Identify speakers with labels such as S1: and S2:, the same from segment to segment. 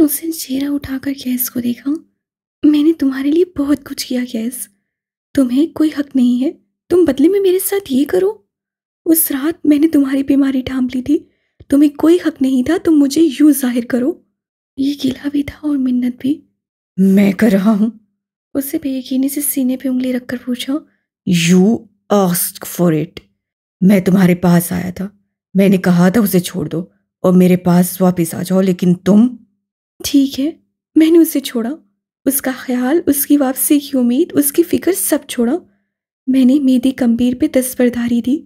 S1: उस दिन चेहरा उठाकर कैस को देखा मैंने तुम्हारे लिए बहुत कुछ किया कैस तुम्हें कोई हक नहीं है तुम बदले में मेरे साथ ये करो उस रात मैंने तुम्हारी बीमारी ढांप ली थी तुम्हें कोई हक नहीं था तुम मुझे यूं जाहिर करो ये गिला भी था और मिन्नत भी
S2: मैं कर रहा हूं
S1: उससे बेयकीनी से सीने पे उंगली रखकर पूछा
S2: यू आस्क फॉर इट मैं तुम्हारे पास आया था मैंने कहा था उसे छोड़ दो और मेरे पास वापस आ जाओ लेकिन तुम
S1: ठीक है मैंने उसे छोड़ा उसका
S2: ख्याल उसकी वापसी की उम्मीद
S1: उसकी फ़िक्र सब छोड़ा मैंने मेदी कंबीर पे तस्वरदारी दी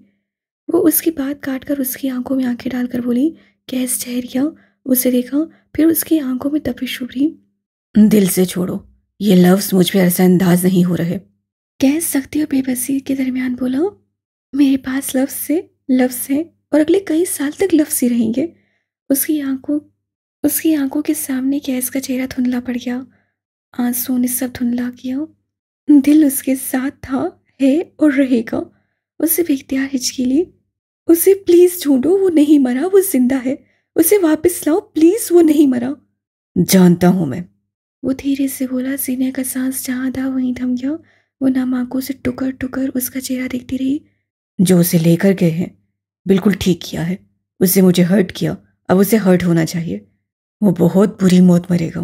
S1: वो उसकी बात काट कर उसकी आंखों में आंखें डालकर बोली कैस चेहरिया उसे देखा फिर उसकी आंखों में तपिश उभरी
S2: दिल से छोड़ो ये लफ्ज़ मुझ पर असरअंदाज नहीं हो रहे
S1: कैस सख्ती और बेबसी के दरमियान बोला मेरे पास लफ्ज़ से लफ्ज़ है और अगले कई साल तक लफ्ज़ ही रहेंगे उसकी आंखों उसकी आंखों के सामने गैस का चेहरा धुंधला पड़ गया आंसू ने सब धुंधला किया दिल उसके साथ था है और रहेगा उसे बेख्तियार ली उसे प्लीज ढूंढो वो नहीं मरा वो जिंदा है उसे वापस लाओ प्लीज वो नहीं मरा
S2: जानता हूं मैं
S1: वो धीरे से बोला सीने का सांस जहां था वहीं थम गया वो नाम आंखों से टुकर टुकर उसका चेहरा देखती रही
S2: जो उसे लेकर गए हैं बिल्कुल ठीक किया है उसे मुझे हर्ट किया अब उसे हर्ट होना चाहिए वो बहुत बुरी मौत मरेगा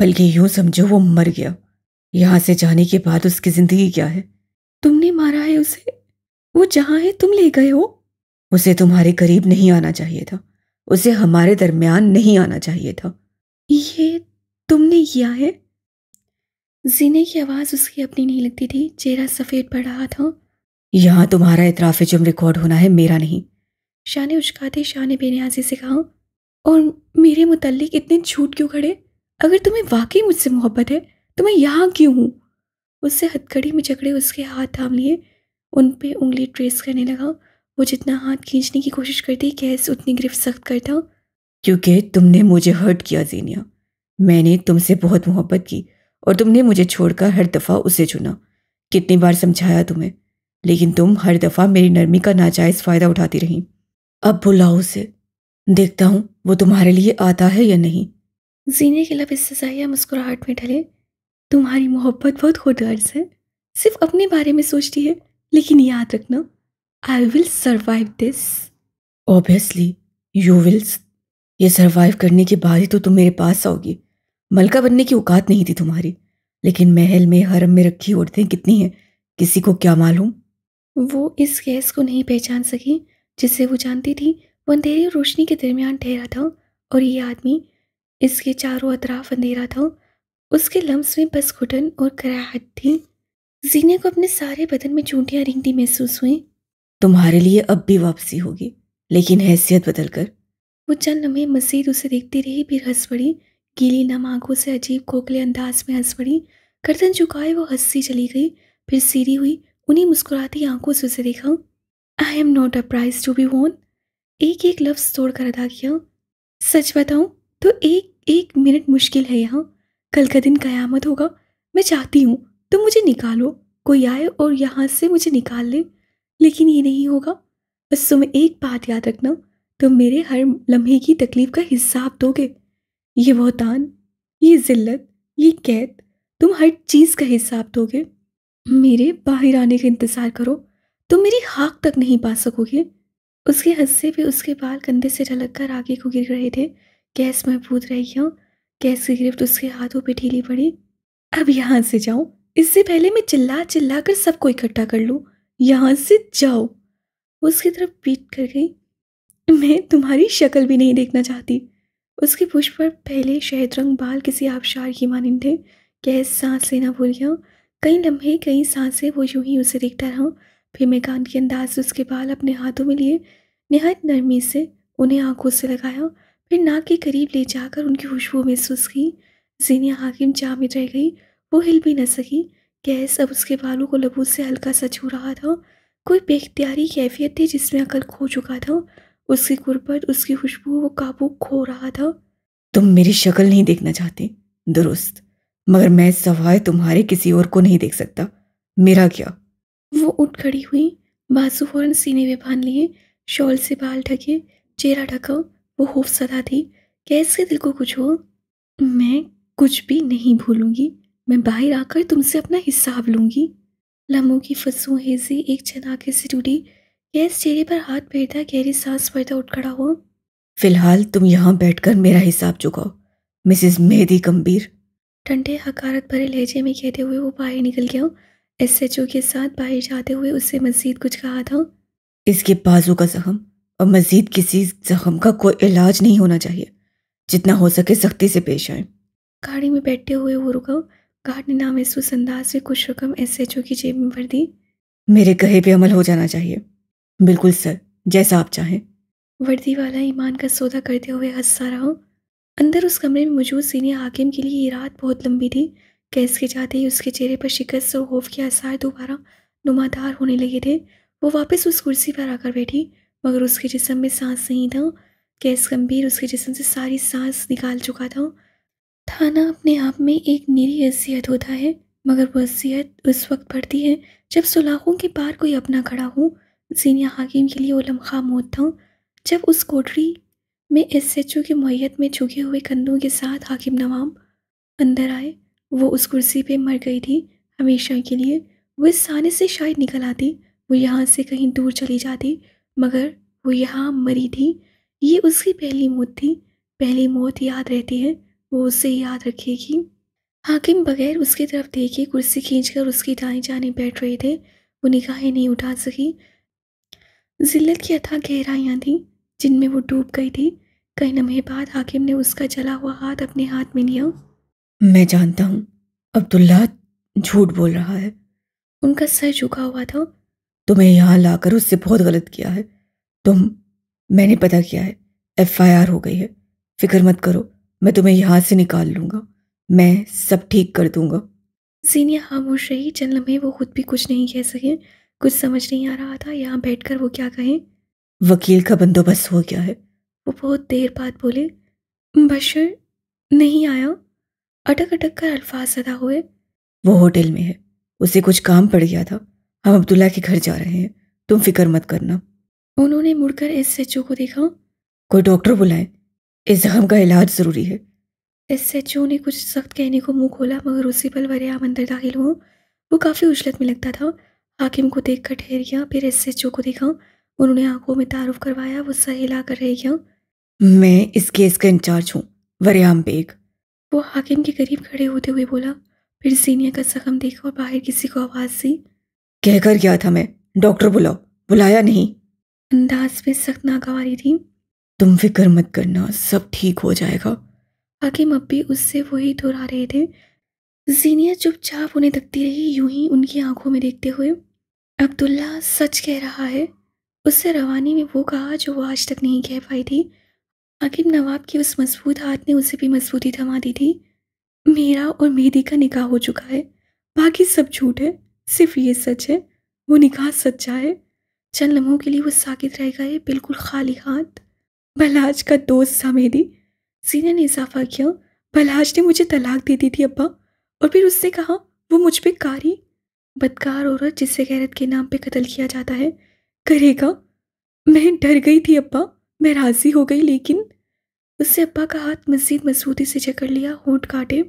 S2: बल्कि यूं समझो वो मर गया यहां से जाने के बाद उसकी जिंदगी क्या है तुमने मारा है उसे वो जहां है तुम ले गए हो उसे तुम्हारे करीब नहीं आना चाहिए था उसे हमारे दरमियान नहीं आना चाहिए था
S1: ये तुमने किया है जीने की आवाज़ उसकी अपनी नहीं लगती थी चेहरा सफ़ेद पड़ रहा था
S2: यहाँ तुम्हारा इतराफ़ जुम रिकॉर्ड होना है मेरा नहीं
S1: शाह ने उचकाते शाह ने बेनियाजी से कहा और मेरे मुतल्लिक इतने झूठ क्यों खड़े अगर तुम्हें वाकई मुझसे मोहब्बत है तो मैं यहाँ क्यों हूँ उससे हथकड़ी में जकड़े उसके हाथ थाम लिए उन पर उंगली ट्रेस करने लगा वो जितना हाथ खींचने की कोशिश करती कैसे उतनी गिरफ्त सख्त करता
S2: क्योंकि तुमने मुझे हर्ट किया जीनिया मैंने तुमसे बहुत मोहब्बत की और तुमने मुझे छोड़कर हर दफ़ा उसे चुना कितनी बार समझाया तुम्हें लेकिन तुम हर दफ़ा मेरी नरमी का नाजायज़ फ़ायदा उठाती रही अब बुलाओ उसे देखता हूँ वो तुम्हारे लिए आता है या नहीं
S1: जीने के इससे सजाया मुस्कुराहट में ढले तुम्हारी मोहब्बत बहुत खुदगर्ज है सिर्फ अपने बारे में सोचती है लेकिन याद रखना I will survive
S2: this obviously you wills ये सर्वाइव करने के बाद ही तो तुम मेरे पास आओगी मलका बनने की औकात नहीं थी तुम्हारी लेकिन महल में हरम में रखी औरतें कितनी हैं किसी को क्या मालूम
S1: वो इस गैस को नहीं पहचान सकी जिसे वो जानती थी वो अंधेरे और रोशनी के दरमियान ठहरा था और ये आदमी इसके चारों अतराफ अंधेरा था उसके लम्स में बस घुटन और कराहट थी जीने को अपने सारे बदन में चूंटियाँ रिंगती महसूस हुई
S2: तुम्हारे लिए अब भी वापसी होगी लेकिन हैसियत बदल कर
S1: वो चंद में मजीद उसे देखती रही फिर हंस पड़ी गीली नम आंखों से अजीब खोखले अंदाज में हंस पड़ी गर्दन झुकाए वो हंसी चली गई फिर सीरी हुई उन्हीं मुस्कुराती आंखों से उसे देखा I am not a prize to be won एक एक लफ्ज़ तोड़कर अदा किया सच बताऊं तो एक एक मिनट मुश्किल है यहाँ कल का दिन कयामत होगा मैं चाहती हूँ तो मुझे निकालो कोई आए और यहाँ से मुझे निकाल ले लेकिन ये नहीं होगा बस तुम्हें एक बात याद रखना तुम तो मेरे हर लम्हे की तकलीफ़ का हिसाब दोगे ये बहुतान ये ज़िल्लत ये कैद तुम हर चीज़ का हिसाब दोगे मेरे बाहर आने का इंतज़ार करो तुम मेरी हाक तक नहीं पा सकोगे उसके हंसते भी उसके बाल कंधे से ढलक कर आगे को गिर रहे थे गैस में भूत रही हूँ गैस की गिरफ्ट उसके हाथों पे ढीली पड़ी अब यहाँ से जाऊँ इससे पहले मैं चिल्ला चिल्ला कर सबको इकट्ठा कर लूँ यहाँ से जाओ उसकी तरफ पीट कर गई मैं तुम्हारी शक्ल भी नहीं देखना चाहती उसके पुष्प पर पहले शहद रंग बाल किसी आबशार की मानिंद थे गैस सांस लेना भूल गया कई लम्हे कई सांसें वो यूं ही उसे देखता रहा फिर मैं कान के अंदाज से उसके बाल अपने हाथों में लिए नहायत नरमी से उन्हें आंखों से लगाया फिर नाक के करीब ले जाकर उनकी खुशबू महसूस की जीनिया हाकिम चाह रह गई वो हिल भी न सकी गैस अब उसके बालों को लबू से हल्का सा छू रहा था कोई बेख्तियारी कैफियत थी जिसमें अकल खो चुका था उसकी गुरबत उसकी खुशबू वो काबू खो रहा था
S2: तुम मेरी शक्ल नहीं देखना चाहते दुरुस्त मगर मैं सवाए तुम्हारे किसी और को नहीं देख सकता मेरा क्या
S1: वो उठ खड़ी हुई बाजू फौरन सीने में बांध लिए शॉल से बाल ढके चेहरा ढका वो होफ सदा थी कैसे दिल को कुछ हो मैं कुछ भी नहीं भूलूंगी मैं बाहर आकर तुमसे अपना हिसाब लूंगी लम्हों की फसू हेजी एक चनाके से टूटी कैस चेहरे पर हाथ फेरता गहरी सांस भरता उठ खड़ा हो
S2: फिलहाल तुम यहाँ बैठकर मेरा हिसाब चुकाओ मिसेस मेहदी गंभीर
S1: ठंडे हकारत भरे लहजे में कहते हुए वो बाहर निकल गया एस एच ओ के साथ बाहर जाते हुए उससे मजीद कुछ कहा था
S2: इसके बाजू का जख्म और मजीद किसी जख्म का कोई इलाज नहीं होना चाहिए जितना हो सके सख्ती से पेश आए
S1: गाड़ी में बैठे हुए वो रुका गार्ड ने नामहसूस अंदाज से कुछ रकम एस एच ओ की जेब में भर दी
S2: मेरे कहे पे अमल हो जाना चाहिए बिल्कुल सर जैसा आप चाहें
S1: वर्दी वाला ईमान का सौदा करते हुए हंसा रहा हूँ अंदर उस कमरे में मौजूद सीनियर हाकिम के लिए ये रात बहुत लंबी थी कैस के जाते ही उसके चेहरे पर शिकस्त और खौफ के आसार दोबारा नुमादार होने लगे थे वो वापस उस कुर्सी पर आकर बैठी मगर उसके जिसम में सांस नहीं था गैस गंभीर उसके जिसम से सारी सांस निकाल चुका था थाना अपने आप में एक निरी हैसियत होता है मगर वो हैसियत उस वक्त बढ़ती है जब सुलाखों के पार कोई अपना खड़ा हो सीनिया हाकिम के लिए वो लम्हा मौत था जब उस कोठरी में एस एच ओ की मैत में झुके हुए कंधों के साथ हाकिम नवाम अंदर आए वो उस कुर्सी पे मर गई थी हमेशा के लिए वो इस सहने से शायद निकल आती वो यहाँ से कहीं दूर चली जाती मगर वो यहाँ मरी थी ये उसकी पहली मौत थी पहली मौत याद रहती है वो उसे याद रखेगी हाकिम बगैर उसकी तरफ देखे कुर्सी खींचकर उसकी दाई जाने बैठ रहे थे वो निगाहें नहीं उठा सकी जिल्लत की अथा गहराइयाँ थीं जिनमें वो डूब गई थी कई नमे बाद हाकिम ने उसका जला हुआ हाथ अपने हाथ में लिया
S2: मैं जानता हूँ अब्दुल्ला झूठ बोल रहा
S1: है उनका सर झुका हुआ था
S2: तुम्हें यहाँ लाकर उससे बहुत गलत किया है तुम मैंने पता किया है एफआईआर हो गई है फिक्र मत करो मैं तुम्हें यहां से निकाल लूंगा मैं सब ठीक कर दूंगा
S1: सीनिया खामोश रही चंद लम्हे वो खुद भी कुछ नहीं कह सके कुछ समझ नहीं आ रहा था यहाँ कर वो क्या कहें
S2: वकील का बंदोबस्त हो गया है
S1: वो बहुत देर बाद बोले बशर नहीं आया अटक अटक कर अल्फाज अदा हुए
S2: वो होटल में है उसे कुछ काम पड़ गया था हम अब्दुल्ला के घर जा रहे हैं तुम फिक्र मत करना
S1: उन्होंने मुड़कर एस एच ओ को देखा
S2: कोई डॉक्टर बुलाए इस जख्म का इलाज ज़रूरी है
S1: एस एच ओ ने कुछ सख्त कहने को मुंह खोला मगर उसी पल आम अंदर दाखिल हुआ वो काफ़ी उछलत में लगता था हाकिम को देख कर ठहर गया फिर एस एच ओ को देखा उन्होंने आंखों में तारुफ करवाया वो सर कर रह गया
S2: मैं इस केस का इंचार्ज हूँ वरियाम बेग
S1: वो हाकिम के करीब खड़े होते हुए बोला फिर सीनियर का जख्म देखा और बाहर किसी को आवाज़ दी
S2: कहकर गया था मैं डॉक्टर बुलाओ बुलाया नहीं
S1: अंदाज में सख्त नागवारी थी
S2: तुम फिक्र मत करना सब ठीक हो जाएगा
S1: हाकिम मब्बी उससे वही दोहरा रहे थे जीनिया चुपचाप उन्हें तकती रही यूं ही उनकी आंखों में देखते हुए अब्दुल्ला सच कह रहा है उससे रवानी में वो कहा जो वो आज तक नहीं कह पाई थी आखिर नवाब के उस मजबूत हाथ ने उसे भी मजबूती थमा दी थी मेरा और मेहदी का निकाह हो चुका है बाकी सब झूठ है सिर्फ ये सच है वो निकाह सच्चा है चंद लम्हों के लिए वो साकित रह गए बिल्कुल खाली हाथ बलाज का दोस्त सामेदी सीना ने इजाफा किया बलाज ने मुझे तलाक दे दी थी अब्बा और फिर उससे कहा वो मुझ पर कारी बदकार औरत जिससे गैरत के नाम पे कत्ल किया जाता है करेगा मैं डर गई थी अब्बा मैं राज़ी हो गई लेकिन उससे अब्बा का हाथ मजीद मजबूती से जकड़ लिया होंठ काटे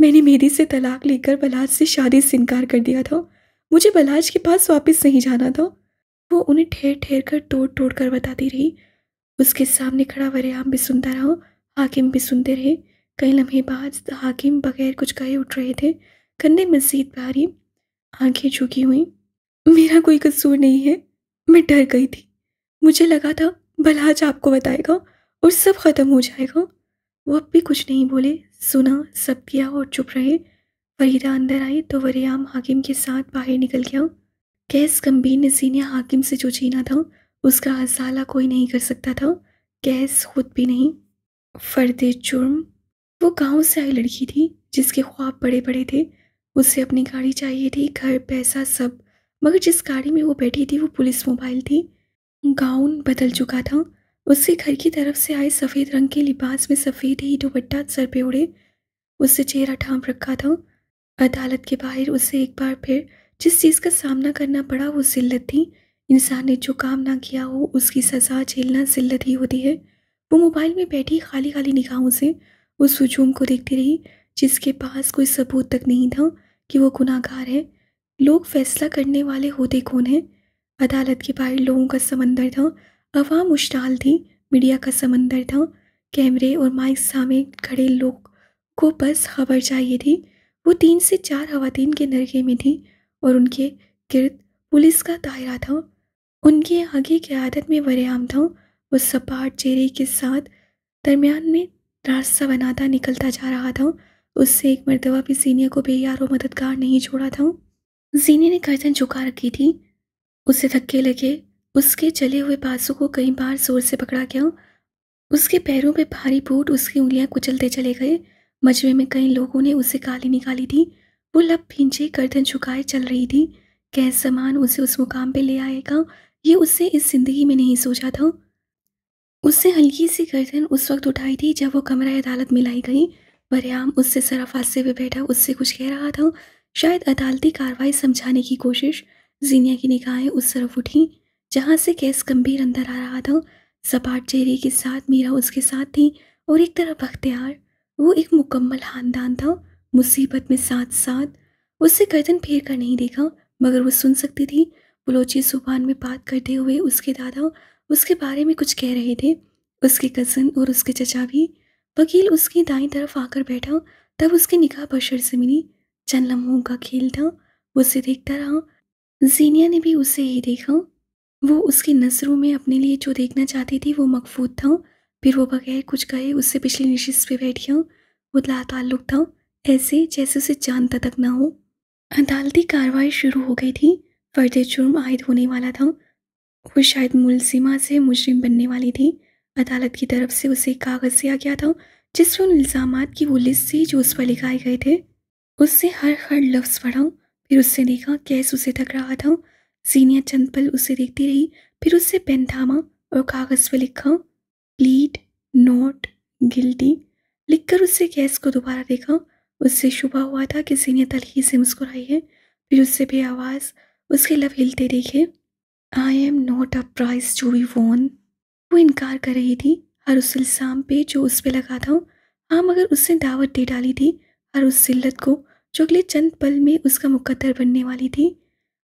S1: मैंने मेरी से तलाक लेकर बलाज से शादी से इनकार कर दिया था मुझे बलाज के पास वापस नहीं जाना था वो उन्हें ठेर ठेर कर तोड़ तोड़ कर बताती रही उसके सामने खड़ा वरेआम भी सुनता रहा हाकिम भी सुनते रहे कई लम्हे बाद हाकिम बगैर कुछ कहे उठ रहे थे कंधे मजीद भारी आंखें झुकी हुई मेरा कोई कसूर नहीं है मैं डर गई थी मुझे लगा था बलाज आपको बताएगा और सब ख़त्म हो जाएगा वो अब भी कुछ नहीं बोले सुना सब किया और चुप रहे फरीदा अंदर आई तो वरियाम हाकिम के साथ बाहर निकल गया कैस गंभीर ने सीनिया हाकिम से जो छीना था उसका हसाला कोई नहीं कर सकता था कैस खुद भी नहीं फर्द जुर्म वो गांव से आई लड़की थी जिसके ख्वाब बड़े बड़े थे उसे अपनी गाड़ी चाहिए थी घर पैसा सब मगर जिस गाड़ी में वो बैठी थी वो पुलिस मोबाइल थी गाउन बदल चुका था उसके घर की तरफ से आए सफ़ेद रंग के लिबास में सफ़ेद ही दुपट्टा सर पे उड़े उससे चेहरा ठाम रखा था अदालत के बाहर उसे एक बार फिर जिस चीज़ का सामना करना पड़ा वो जिल्लत थी इंसान ने जो काम ना किया हो उसकी सज़ा झेलना जिल्लत ही होती है वो मोबाइल में बैठी खाली खाली निगाहों से उस हजूम को देखती रही जिसके पास कोई सबूत तक नहीं था कि वो गुनाहगार है लोग फैसला करने वाले होते कौन हैं अदालत के बाहर लोगों का समंदर था अवाम उछाल थी मीडिया का समंदर था कैमरे और माइक सामने खड़े लोग को बस खबर चाहिए थी वो तीन से चार खातन के नरगे में थी और उनके गिरद पुलिस का दायरा था उनके आगे की आदत में वरेआम था वो सपाट चेहरे के साथ दरमियान में रास्ता बनाता निकलता जा रहा था उससे एक मरतबा भी जीनिया को बेयार और मददगार नहीं छोड़ा था जीने ने गर्दन झुका रखी थी उसे धक्के लगे उसके चले हुए बाजू को कई बार जोर से पकड़ा गया उसके पैरों पे भारी बूट उसकी उंगलियां कुचलते चले गए मजमे में कई लोगों ने उसे काली निकाली थी वो लब भींचे गर्दन झुकाए चल रही थी कैस सामान उसे उस मुकाम पे ले आएगा ये उससे इस जिंदगी में नहीं सोचा था उससे हल्की सी गर्दन उस वक्त उठाई थी जब वो कमरा अदालत में लाई गई वरियाम उससे सराफ हादसे पे बैठा उससे कुछ कह रहा था शायद अदालती कार्रवाई समझाने की कोशिश जीनिया की निगाहें उस तरफ उठी जहाँ से गैस गंभीर अंदर आ रहा था सपाट चेहरे के साथ मीरा उसके साथ थी और एक तरफ अख्तियार वो एक मुकम्मल खानदान था मुसीबत में साथ साथ उससे गर्दन फेर कर नहीं देखा मगर वो सुन सकती थी बलोची जुबान में बात करते हुए उसके दादा उसके बारे में कुछ कह रहे थे उसके कज़न और उसके चचा भी वकील उसकी दाई तरफ आकर बैठा तब उसकी निकाह बशर से मिली चंद लम्हों का खेल था उसे देखता रहा जीनिया ने भी उसे ही देखा वो उसकी नज़रों में अपने लिए जो देखना चाहती थी वो मकफूत था फिर वो बगैर कुछ कहे उससे पिछली नशिस्त पे बैठ गया वो ताल्लुक था ऐसे जैसे उसे जानता तक ना हो अदालती कार्रवाई शुरू हो गई थी फर्द जुर्म आयद होने वाला था वो शायद मुलजिमा से मुजरिम बनने वाली थी अदालत की तरफ से उसे कागज़ दिया गया था जिसमें उन इल्ज़ाम की वो लिस्ट थी जो उस पर लिखाए गए थे उससे हर हर लफ्ज़ पढ़ा फिर उससे देखा कैस उसे थक रहा था सीनिया चंद पल उसे देखती रही फिर उससे पेन थामा और कागज पर लिखा प्लीड नोट गिल्टी लिखकर उससे गैस को दोबारा देखा उससे शुभा हुआ था कि सीनिया तलखी से मुस्कुराई है फिर उससे भी आवाज़ उसके लव हिलते देखे I am not a prize to be won वो इनकार कर रही थी हर उस इल्ज़ाम पे जो उस पर लगा था हाँ मगर उसने दावत दे डाली थी हर उस सिल्लत को जो अगले चंद पल में उसका मुकद्दर बनने वाली थी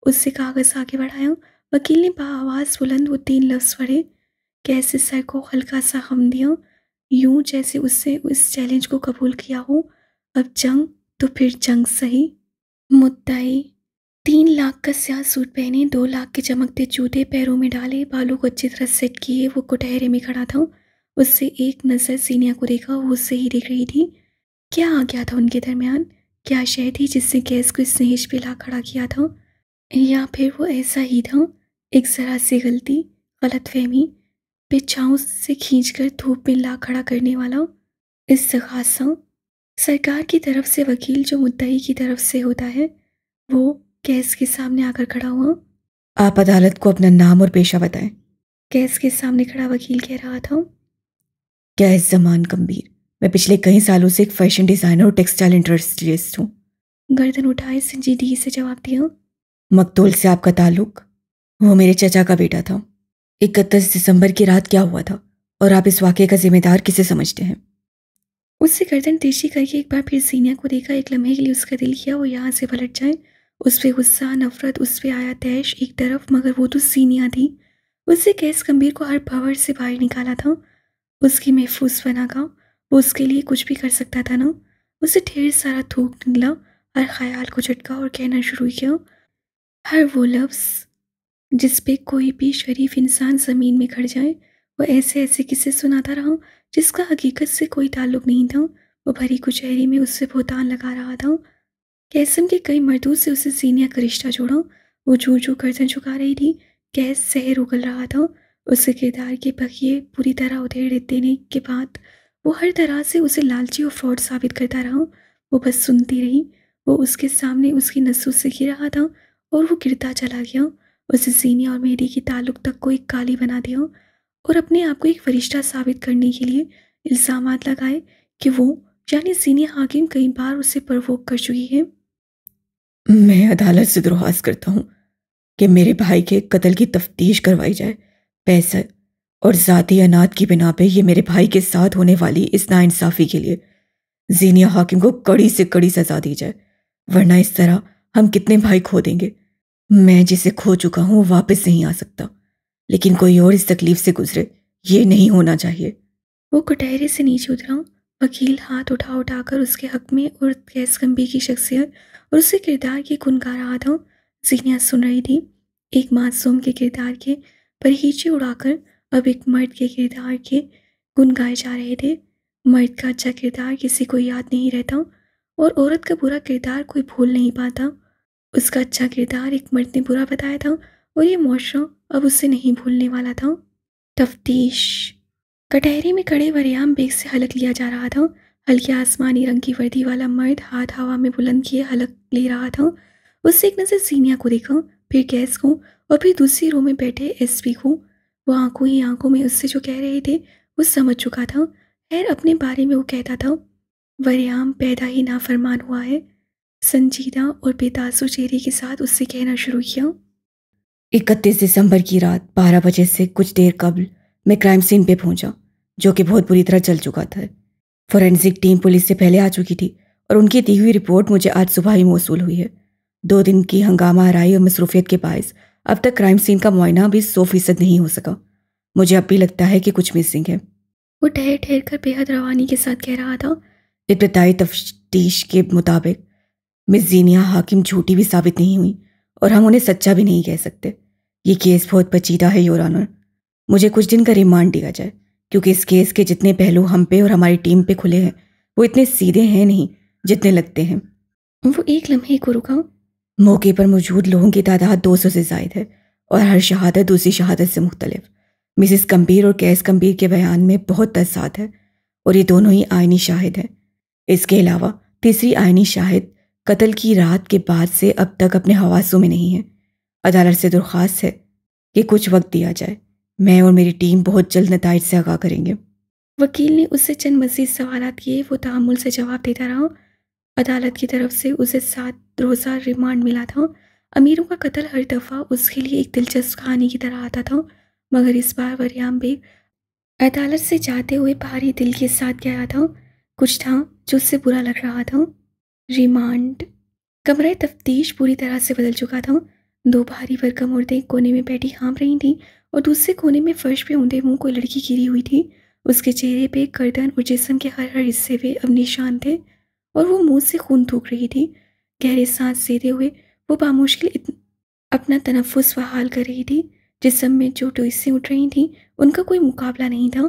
S1: उससे कागज़ आगे बढ़ाया वकील ने आवाज़ बुलंद वो तीन लफ्ज़ पढ़े कैसे सर को हल्का सा हम दिया यूं जैसे उससे उस चैलेंज को कबूल किया हो अब जंग तो फिर जंग सही मुद्दाई तीन लाख का स्याह सूट पहने दो लाख के चमकते जूते पैरों में डाले बालों को अच्छी तरह सेट किए वो कुटहरे में खड़ा था उससे एक नज़र सीनिया को देखा वो उससे ही देख रही थी क्या आ गया था उनके दरमियान क्या शह थी जिससे गैस को स्नेहज पे ला खड़ा किया था या फिर वो ऐसा ही था एक ज़रा सी गलती गलत फहमी बेचाओं से खींच कर धूप में ला खड़ा करने वाला इस खासा सरकार की तरफ से वकील जो मुद्दई की तरफ से होता है वो कैस के सामने आकर खड़ा हुआ
S2: आप अदालत को अपना नाम और पेशा बताएं
S1: कैस के सामने खड़ा वकील कह रहा था
S2: क्या इस जमान गंभीर मैं पिछले कई सालों से एक फैशन डिज़ाइनर और टेक्सटाइल इंडस्ट्रियस्ट हूँ
S1: गर्दन उठाए संजीदगी से जवाब दिया
S2: मकतोल से आपका ताल्लुक वो मेरे चचा का बेटा था इकतीस दिसंबर की रात क्या हुआ था और आप इस वाक्य का जिम्मेदार किसे समझते हैं उससे
S1: गर्दन तेजी करके एक बार फिर सीनिया को देखा एक लम्हे के लिए उसका दिल किया वो यहाँ से पलट जाए उस पर गुस्सा नफरत उस पर आया तैश एक तरफ मगर वो तो सीनिया थी उससे कैस गंभीर को हर पावर से बाहर निकाला था उसकी महफूज बना का वो उसके लिए कुछ भी कर सकता था ना उसे ढेर सारा थूक निकला हर ख्याल को झटका और कहना शुरू किया हर वो लफ्ज़ जिस पे कोई भी शरीफ इंसान ज़मीन में खड़ जाए वो ऐसे ऐसे किस्से सुनाता रहा जिसका हकीकत से कोई ताल्लुक नहीं था वो भरी कुचहरी में उससे भोतान लगा रहा था कैसम के कई मर्दों से उसे सीनिया का रिश्ता जोड़ा वो जू जू गर्दन झुका रही थी कैस सहर उगल रहा था उसके किरदार के बखिए पूरी तरह उधेड़ देने के बाद वो हर तरह से उसे लालची और फ्रॉड साबित करता रहा वो बस सुनती रही वो उसके सामने उसकी नसों से घिर रहा था और वो गिरता चला गया उस उसे और मेरी के ताल्लुक तक को एक काली बना दिया और अपने आप को एक फरिश्ता साबित करने के लिए इल्ज़ाम लगाए कि वो यानी जीनी हाकिम कई बार उसे प्रवोक कर चुकी है
S2: मैं अदालत से दरख्वास्त करता हूँ कि मेरे भाई के कत्ल की तफ्तीश करवाई जाए पैसा और ज़ाती अनाथ की बिना पे ये मेरे भाई के साथ होने वाली इस नाइंसाफ़ी के लिए जीनिया हाकिम को कड़ी से कड़ी सज़ा दी जाए वरना इस तरह हम कितने भाई खो देंगे मैं जिसे खो चुका हूं वापस नहीं आ सकता लेकिन कोई और इस तकलीफ से गुजरे ये नहीं होना चाहिए
S1: वो कटहरे से नीचे उतरा वकील हाथ उठा उठाकर उसके हक में और गैस गंभी की शख्सियत और उसके किरदार की गुनगा रहा था जीनिया सुन रही थी एक मासूम के किरदार के परहीचे उड़ाकर अब एक मर्द के किरदार के गुन गाए जा रहे थे मर्द का अच्छा किरदार किसी को याद नहीं रहता और औरत का बुरा किरदार कोई भूल नहीं पाता उसका अच्छा किरदार एक मर्द ने बुरा बताया था और ये मुआरा अब उससे नहीं भूलने वाला था तफ्तीश कटहरे में खड़े वरियाम बेग से हलक लिया जा रहा था हल्के आसमानी रंग की वर्दी वाला मर्द हाथ हवा में बुलंद किए हलक ले रहा था उससे एक नज़र सीनिया को देखा फिर गैस को और फिर दूसरी रो में बैठे पी को वो आंखों ही आंखों में उससे जो कह रहे थे वो समझ चुका था खैर अपने बारे में वो कहता था वरियाम पैदा ही नाफरमान हुआ है संजीदा और बेतासु चेहरे के साथ उससे कहना शुरू किया
S2: इकतीस दिसंबर की रात बारह बजे से कुछ देर कबल मैं क्राइम सीन पे पहुंचा जो कि बहुत बुरी तरह जल चुका था फोरेंसिक टीम पुलिस से पहले आ चुकी थी और उनकी दी हुई रिपोर्ट मुझे आज सुबह ही मौसू हुई है दो दिन की हंगामा आराई और मसरूफियत के बायस अब तक क्राइम सीन का मुआयना भी सौ फीसद नहीं हो सका मुझे अब भी लगता है कि कुछ मिसिंग है
S1: वो ठहर ठहर कर बेहद रवानी के साथ कह रहा था
S2: इब्तदाई तफ्तीश के मुताबिक मिस जीनिया हाकिम झूठी भी साबित नहीं हुई और हम उन्हें सच्चा भी नहीं कह सकते ये केस बहुत पेचीदा है योर ऑनर मुझे कुछ दिन का रिमांड दिया जाए क्योंकि इस केस के जितने पहलू हम पे और हमारी टीम पे खुले हैं वो इतने सीधे हैं नहीं जितने लगते हैं वो एक लम्हे को रुका मौके पर मौजूद लोगों की तादाद दो सौ से जायद है और हर शहादत दूसरी शहादत से मुख्तलिफ मिसिस कम्बीर और कैस कम्बीर के बयान में बहुत तसाद है और ये दोनों ही आइनी शाहिद हैं इसके अलावा तीसरी आइनी शाहिद कत्ल की रात के बाद से अब तक अपने हवासों में नहीं है अदालत से दरख्वास्त है कि कुछ वक्त दिया जाए मैं और मेरी टीम बहुत जल्द नतज से आगाह करेंगे
S1: वकील ने उससे चंद मजीद सवाल किए वो तहमुल से जवाब देता रहा अदालत की तरफ से उसे सात रोज़ा रिमांड मिला था अमीरों का कत्ल हर दफ़ा उसके लिए एक दिलचस्प कहानी की तरह आता था मगर इस बार वरियाम बेग अदालत से जाते हुए भारी दिल के साथ गया था कुछ था जो उससे बुरा लग रहा था रिमांड कमरा तफ्तीश पूरी तरह से बदल चुका था दो भारी भरकम औरतें एक कोने में बैठी हाँप रही थी और दूसरे कोने में फर्श पे ऊंधे मुंह को लड़की गिरी हुई थी उसके चेहरे पे गर्दन और जिसम के हर हर हिस्से पे अब निशान थे और वो मुंह से खून थूक रही थी गहरे सांस लेते हुए वो बामुश्किल अपना तनफुस बहाल कर रही थी जिसम में जो टोइसें उठ रही थी उनका कोई मुकाबला नहीं था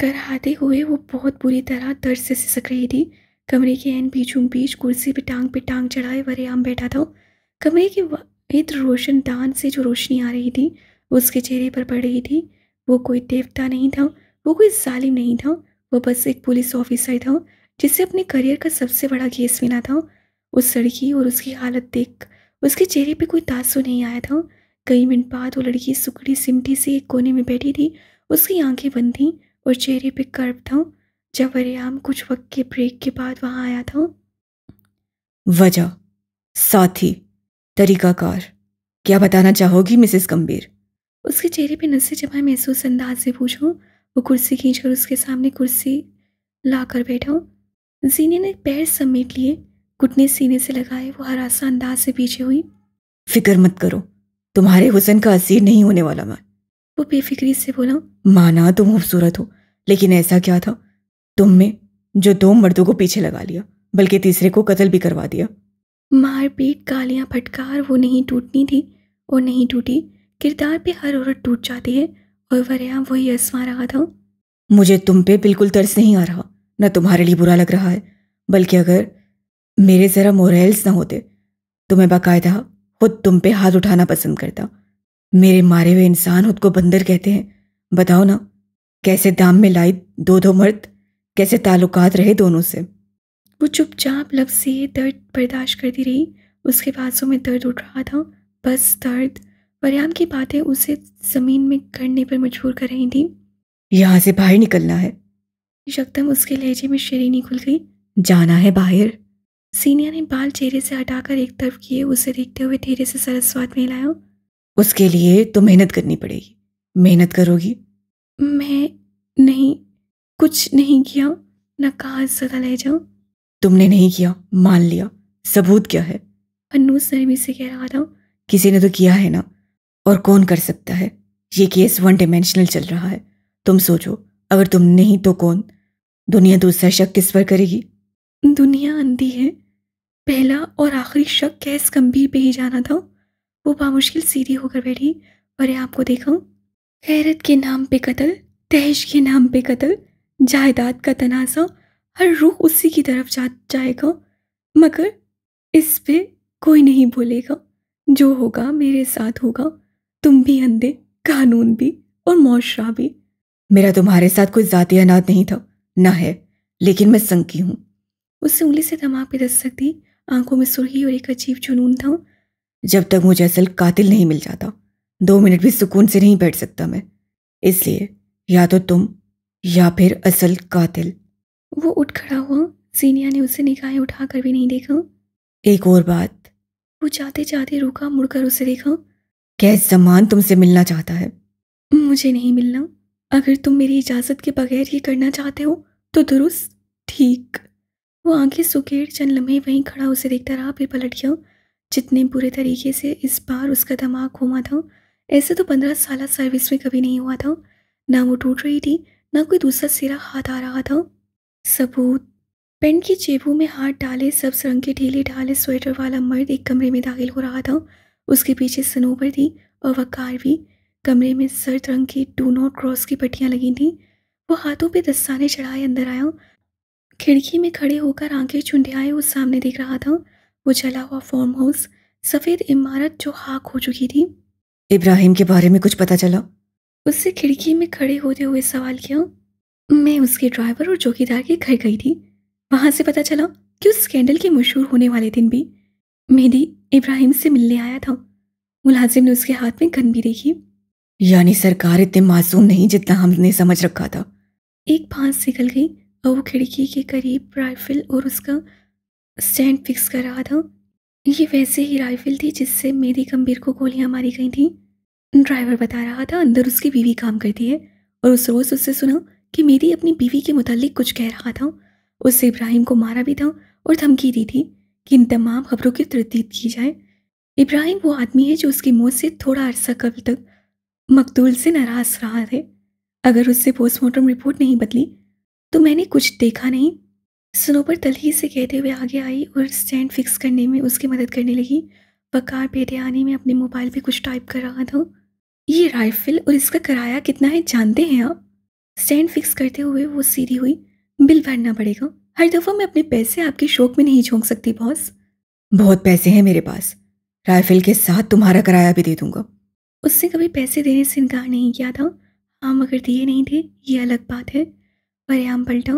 S1: कराते हुए वो बहुत बुरी तरह दर्द से सिसक रही थी कमरे के एन बीचों बीच कुर्सी पे टांग पे टांग चढ़ाए आम बैठा था कमरे के इत्र दान से जो रोशनी आ रही थी उसके चेहरे पर पड़ रही थी वो कोई देवता नहीं था वो कोई जालिम नहीं था वो बस एक पुलिस ऑफिसर था जिसे अपने करियर का सबसे बड़ा केस मिला था उस लड़की और उसकी हालत देख उसके चेहरे पे कोई तासु नहीं आया था कई मिनट बाद वो लड़की सुखड़ी सिमटी से एक कोने में बैठी थी उसकी आंखें बंद थीं और चेहरे पे कर्व था जब अरियाम कुछ वक्त के ब्रेक के बाद वहां आया था
S2: वजह साथी तरीकाकार क्या बताना चाहोगी मिसेस गंभीर
S1: उसके चेहरे पे नजर जब महसूस अंदाज से पूछूं वो कुर्सी खींचकर उसके सामने कुर्सी ला कर बैठा जीने ने पैर समेट लिए घुटने सीने से लगाए वो हरासा अंदाज से पीछे हुई
S2: फिक्र मत करो तुम्हारे हुसन का असीर नहीं होने वाला मैं
S1: वो बेफिक्री से बोला
S2: माना तुम खूबसूरत हो लेकिन ऐसा क्या था तुमने जो दो मर्दों को पीछे लगा लिया बल्कि तीसरे को कत्ल भी करवा दिया
S1: मार पीट गालियाँ फटकार वो नहीं टूटनी थी वो नहीं टूटी किरदार पे हर औरत टूट जाती है और वरिया वही असमा रहा था
S2: मुझे तुम पे बिल्कुल तरस नहीं आ रहा ना तुम्हारे लिए बुरा लग रहा है बल्कि अगर मेरे ज़रा मोरल्स ना होते तो मैं बाकायदा खुद तुम पे हाथ उठाना पसंद करता मेरे मारे हुए इंसान खुद को बंदर कहते हैं बताओ ना कैसे दाम में लाई दो दो मर्द कैसे ताल्लुकात रहे दोनों से
S1: वो चुपचाप लब से दर्द बर्दाश्त करती रही उसके बाजों में दर्द उठ रहा था बस दर्द मरियाम की बातें उसे ज़मीन में करने पर मजबूर कर रही थी
S2: यहाँ से बाहर निकलना है
S1: यकदम उसके लहजे में शेरी खुल गई
S2: जाना है बाहर
S1: सीनिया ने बाल चेहरे से हटाकर एक तरफ किए उसे देखते हुए धीरे से सरस्वत में लाया
S2: उसके लिए तो मेहनत करनी पड़ेगी मेहनत करोगी
S1: मैं नहीं कुछ नहीं किया ना कहा सदा ले जाऊं
S2: तुमने नहीं किया मान लिया सबूत क्या है
S1: अनु सरमी से कह रहा
S2: था किसी ने तो किया है ना और कौन कर सकता है ये केस वन डिमेंशनल चल रहा है तुम सोचो अगर तुम नहीं तो कौन दुनिया दूसरा तो शक किस पर करेगी
S1: दुनिया अंधी है पहला और आखिरी शक कैस गंभीर पे ही जाना था वो बामुश्किल सीधी होकर बैठी और आपको देखा हैरत के नाम पे कत्ल तहश के नाम पे कत्ल जायदाद का तनाज़ा हर रूह उसी की तरफ जा जाएगा मगर इस पे कोई नहीं बोलेगा जो होगा मेरे साथ होगा तुम भी अंधे कानून भी और मुआरा
S2: भी मेरा तुम्हारे साथ कोई ज़ाती अनाद नहीं था ना है लेकिन मैं संकी हूँ
S1: उससे उंगली से दमाग पे दस्तक दी आंखों में सुरही और एक अजीब जुनून था
S2: जब तक मुझे असल कातिल नहीं मिल जाता दो मिनट भी सुकून से नहीं बैठ सकता मैं इसलिए या तो तुम या फिर असल कातिल
S1: वो उठ खड़ा हुआ सीनिया ने उसे निगाहें उठाकर भी नहीं देखा
S2: एक और बात
S1: वो जाते जाते रुका मुड़कर उसे देखा
S2: क्या जमान तुमसे मिलना चाहता है
S1: मुझे नहीं मिलना अगर तुम मेरी इजाज़त के बगैर ये करना चाहते हो तो दुरुस्त ठीक वो आंखें सुकेर चंद लम्हे वहीं खड़ा उसे देखता रहा फिर पलट गया जितने बुरे तरीके से इस बार उसका दिमाग घूमा था ऐसे तो पंद्रह साल सर्विस में कभी नहीं हुआ था ना वो टूट रही थी ना कोई दूसरा सिरा हाथ आ रहा था सबूत पेंट की जेबों में हाथ डाले सब रंग के ढीले ढाले स्वेटर वाला मर्द एक कमरे में दाखिल हो रहा था उसके पीछे सनोवर थी और वकार भी कमरे में सर्द रंग की टू नॉट क्रॉस की पट्टियाँ लगी थीं वो हाथों पे दस्ताने चढ़ाए अंदर आया खिड़की में खड़े होकर आंखें चुंडियाए वो सामने देख रहा था वो जला हुआ फार्म हाउस सफ़ेद इमारत जो हाक हो चुकी थी
S2: इब्राहिम के बारे में कुछ पता चला
S1: उससे खिड़की में खड़े होते हुए सवाल किया मैं उसके ड्राइवर और चौकीदार के घर गई थी वहां से पता चला कि उस स्कैंडल के मशहूर होने वाले दिन भी मेहदी इब्राहिम से मिलने आया था मुलाजिम ने उसके हाथ में गन भी देखी
S2: यानी सरकार इतने मासूम नहीं जितना हमने समझ रखा था
S1: एक फांस निकल गई और वो खिड़की के करीब राइफल और उसका स्टैंड फिक्स कर रहा था ये वैसे ही राइफल थी जिससे मेरी गंभीर को गोलियां मारी गई थी ड्राइवर बता रहा था अंदर उसकी बीवी काम करती है और उस रोज़ उससे सुना कि मेरी अपनी बीवी के मुतालिक कुछ कह रहा था उससे इब्राहिम को मारा भी था और धमकी दी थी कि इन तमाम खबरों की तरदीद की जाए इब्राहिम वो आदमी है जो उसकी मौत से थोड़ा अरसा कब तक मकदूल से नाराज़ रहा है अगर उससे पोस्टमार्टम रिपोर्ट नहीं बदली तो मैंने कुछ देखा नहीं स्नो पर तलही से कहते हुए आगे आई और स्टैंड फिक्स करने में उसकी मदद करने लगी वकार बेटे आने में अपने मोबाइल पे कुछ टाइप कर रहा था ये राइफल और इसका किराया कितना है जानते हैं आप स्टैंड फिक्स करते हुए वो सीधी हुई बिल भरना पड़ेगा हर दफ़ा मैं अपने पैसे आपके शौक में नहीं झोंक सकती बॉस
S2: बहुत पैसे हैं मेरे पास राइफल के साथ तुम्हारा किराया भी दे दूंगा
S1: उसने कभी पैसे देने से इनकार नहीं किया था हाँ मगर दिए नहीं थे ये अलग बात है वरियाम पलटा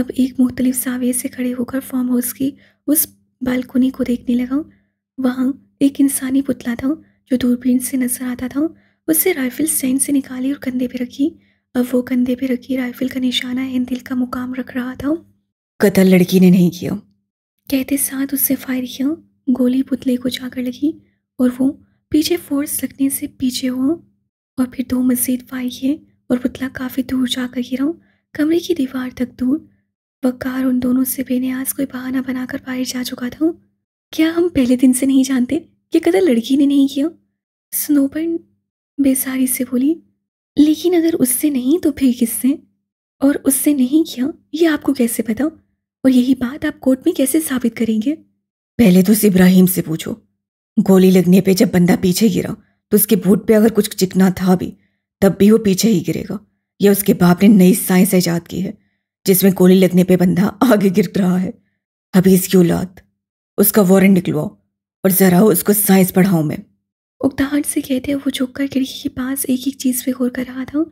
S1: अब एक मुख्तलिफ सावे से खड़े होकर फार्म हाउस की उस बालकोनी को देखने लगा वहाँ एक इंसानी पुतला था जो दूरबीन से नजर आता था उससे राइफल स्टैंड से निकाली और कंधे पे रखी अब वो कंधे पे रखी राइफल का निशाना एन दिल का मुकाम रख रहा था
S2: कतल लड़की ने नहीं किया
S1: कहते साथ उससे फायर किया गोली पुतले को जाकर लगी और वो पीछे फोर्स लगने से पीछे हो और फिर दो मस्जिद फायर किए और पुतला काफ़ी दूर जाकर गिरा कमरे की दीवार तक दूर वक्कार उन दोनों से बेनियाज कोई बहाना बनाकर बाहर जा चुका था क्या हम पहले दिन से नहीं जानते कि कदर लड़की ने नहीं किया स्नोबर्न बेसारी से बोली लेकिन अगर उससे नहीं तो फिर किससे और उससे नहीं किया ये आपको कैसे पता और यही बात आप कोर्ट में कैसे साबित करेंगे
S2: पहले तो उस इब्राहिम से पूछो गोली लगने पे जब बंदा पीछे गिरा तो उसके बूट पे अगर कुछ चिकना था भी तब भी वो पीछे ही गिरेगा यह उसके बाप ने नई साइंस ऐजाद की है जिसमें गोली लगने पे बंदा आगे गिर रहा है अभी इसकी औलाद उसका वारंट निकलवाओ और ज़रा उसको साइंस पढ़ाऊँ मैं
S1: उकताहट से कहते हुए वो झुक कर खिड़की के पास एक एक चीज़ पे गौर कर रहा था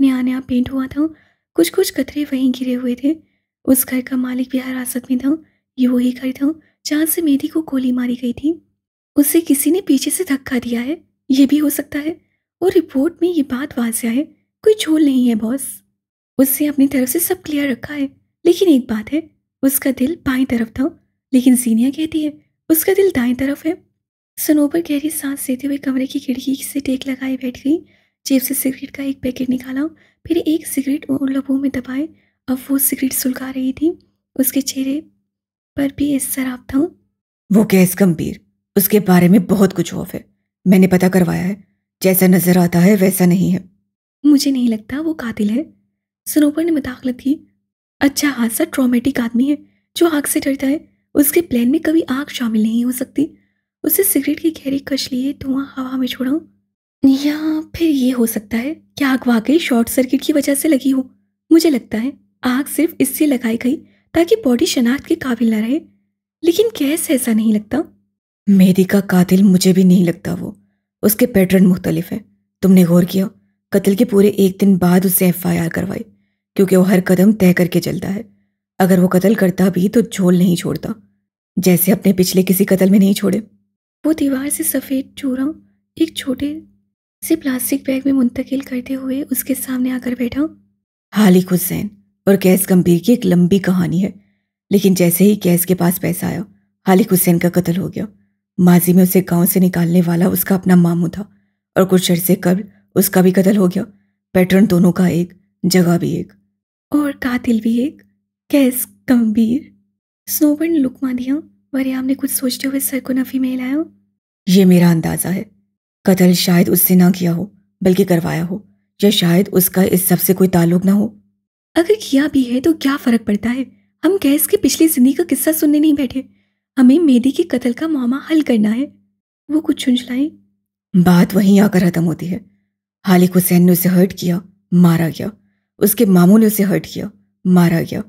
S1: नया नया पेंट हुआ था कुछ कुछ कतरे वहीं गिरे हुए थे उस घर का मालिक भी हिरासत में था ये वही घर था जहाँ से मेहदी को गोली मारी गई थी उसे किसी ने पीछे से धक्का दिया है ये भी हो सकता है और रिपोर्ट में ये बात वाजिया है कोई झोल नहीं है बॉस उससे अपनी तरफ से सब क्लियर रखा है लेकिन एक बात है उसका दिल बाएं तरफ था लेकिन सीनिया कहती है उसका दिल दाएं तरफ है सनोबर गहरी सांस लेते हुए कमरे की खिड़की से टेक लगाए बैठ गई जेब से सिगरेट का एक पैकेट निकाला फिर एक सिगरेट उन लबों में दबाए अब वो सिगरेट सुलगा रही थी उसके चेहरे पर भी इस शराब था
S2: वो गैस गंभीर उसके बारे में बहुत कुछ ऑफ है मैंने पता करवाया है जैसा नजर आता है वैसा नहीं है
S1: मुझे नहीं लगता वो कातिल है सनोबर ने मदाखलत की अच्छा हादसा ट्रॉमेटिक आदमी है जो आग से डरता है उसके प्लान में कभी आग शामिल नहीं हो सकती उसे सिगरेट की गहरी कश लिए धुआं हवा में छोड़ाऊं या फिर ये हो सकता है कि आग वाकई शॉर्ट सर्किट की वजह से लगी हो मुझे लगता है आग सिर्फ इससे लगाई गई ताकि बॉडी शनाख्त के काबिल न रहे लेकिन गैस ऐसा नहीं लगता
S2: मेहदी का कातिल मुझे भी नहीं लगता वो उसके पैटर्न मुख्तलिफ है तुमने गौर किया कत्ल के पूरे एक दिन बाद उससे एफ आई आर करवाई क्योंकि वो हर कदम तय करके चलता है अगर वो कत्ल करता भी तो झोल नहीं छोड़ता जैसे अपने पिछले किसी कत्ल में नहीं छोड़े
S1: वो दीवार से सफ़ेद चूरम एक छोटे से प्लास्टिक बैग में मुंतकिल करते हुए उसके सामने
S2: आकर बैठा हालिक हुसैन और कैस गंभीर की एक लंबी कहानी है लेकिन जैसे ही कैस के पास पैसा आया हालिक हुसैन का कत्ल हो गया माजी में उसे गांव से निकालने वाला उसका अपना मामू था और कुछ अरसे कब उसका भी कत्ल हो गया पैटर्न दोनों का एक जगह भी एक
S1: और कातिल भी एक कैस गंभीर स्नोबर्न लुकमा दिया मरियाम ने कुछ सोचते हुए सर को नफी में हिलाया
S2: ये मेरा अंदाज़ा है कत्ल शायद उससे ना किया हो बल्कि करवाया हो या शायद उसका इस सब से कोई ताल्लुक ना हो
S1: अगर किया भी है तो क्या फ़र्क पड़ता है हम गैस की पिछली
S2: ज़िंदगी का किस्सा सुनने नहीं बैठे हमें मेदी के कत्ल का मामा हल करना है वो कुछ झुंझलाई बात वहीं आकर ख़त्म होती है हालिक हुसैन ने उसे हर्ट किया मारा गया उसके मामू ने उसे हर्ट किया मारा गया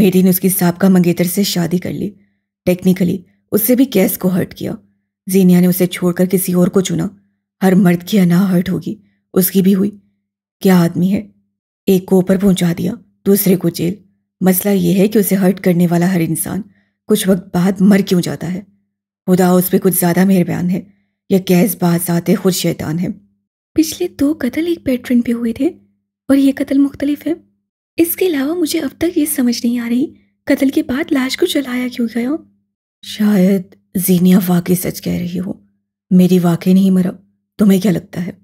S2: मेदी ने उसकी साबका मंगेतर से शादी कर ली टेक्निकली उससे भी कैस को हर्ट किया जीनिया ने उसे छोड़कर किसी और को चुना हर मर्द की अना हर्ट होगी उसकी भी हुई क्या आदमी है एक को ऊपर पहुंचा दिया दूसरे को जेल मसला यह है कि उसे हर्ट करने वाला हर इंसान कुछ वक्त बाद मर क्यों जाता है खुदा उस पर कुछ ज़्यादा मेहरबान है यह कैस बात खुद शैतान है
S1: पिछले दो कत्ल एक पैटर्न पे हुए थे और ये कत्ल मुख्तलिफ है इसके अलावा मुझे अब तक ये समझ नहीं आ रही कत्ल के बाद लाश
S2: को जलाया क्यों गया शायद जीनिया वाकई सच कह रही हो मेरी वाकई नहीं मरा तुम्हें क्या लगता है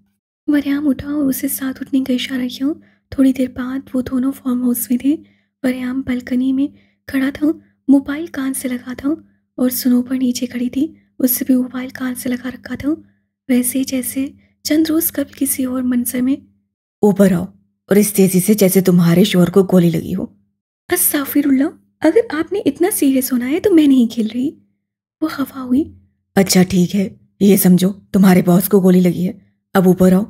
S1: वरियाम उठा और उसे साथ उठने का इशारा किया थोड़ी देर बाद वो दोनों फॉर्म हाउस में थे वरियाम बालकनी में खड़ा था मोबाइल कान से लगा था और सुनो पर नीचे खड़ी थी उससे भी मोबाइल कान से लगा रखा था वैसे जैसे चंद रोज कब किसी और मंजर में
S2: ऊपर आओ और इस तेजी से जैसे तुम्हारे शोर को गोली लगी हो
S1: अस्ताफिरुल्ला अगर आपने इतना सीरियस होना है तो मैं नहीं खेल रही वो खफा हुई
S2: अच्छा ठीक है ये समझो तुम्हारे बॉस को गोली लगी है अब ऊपर आओ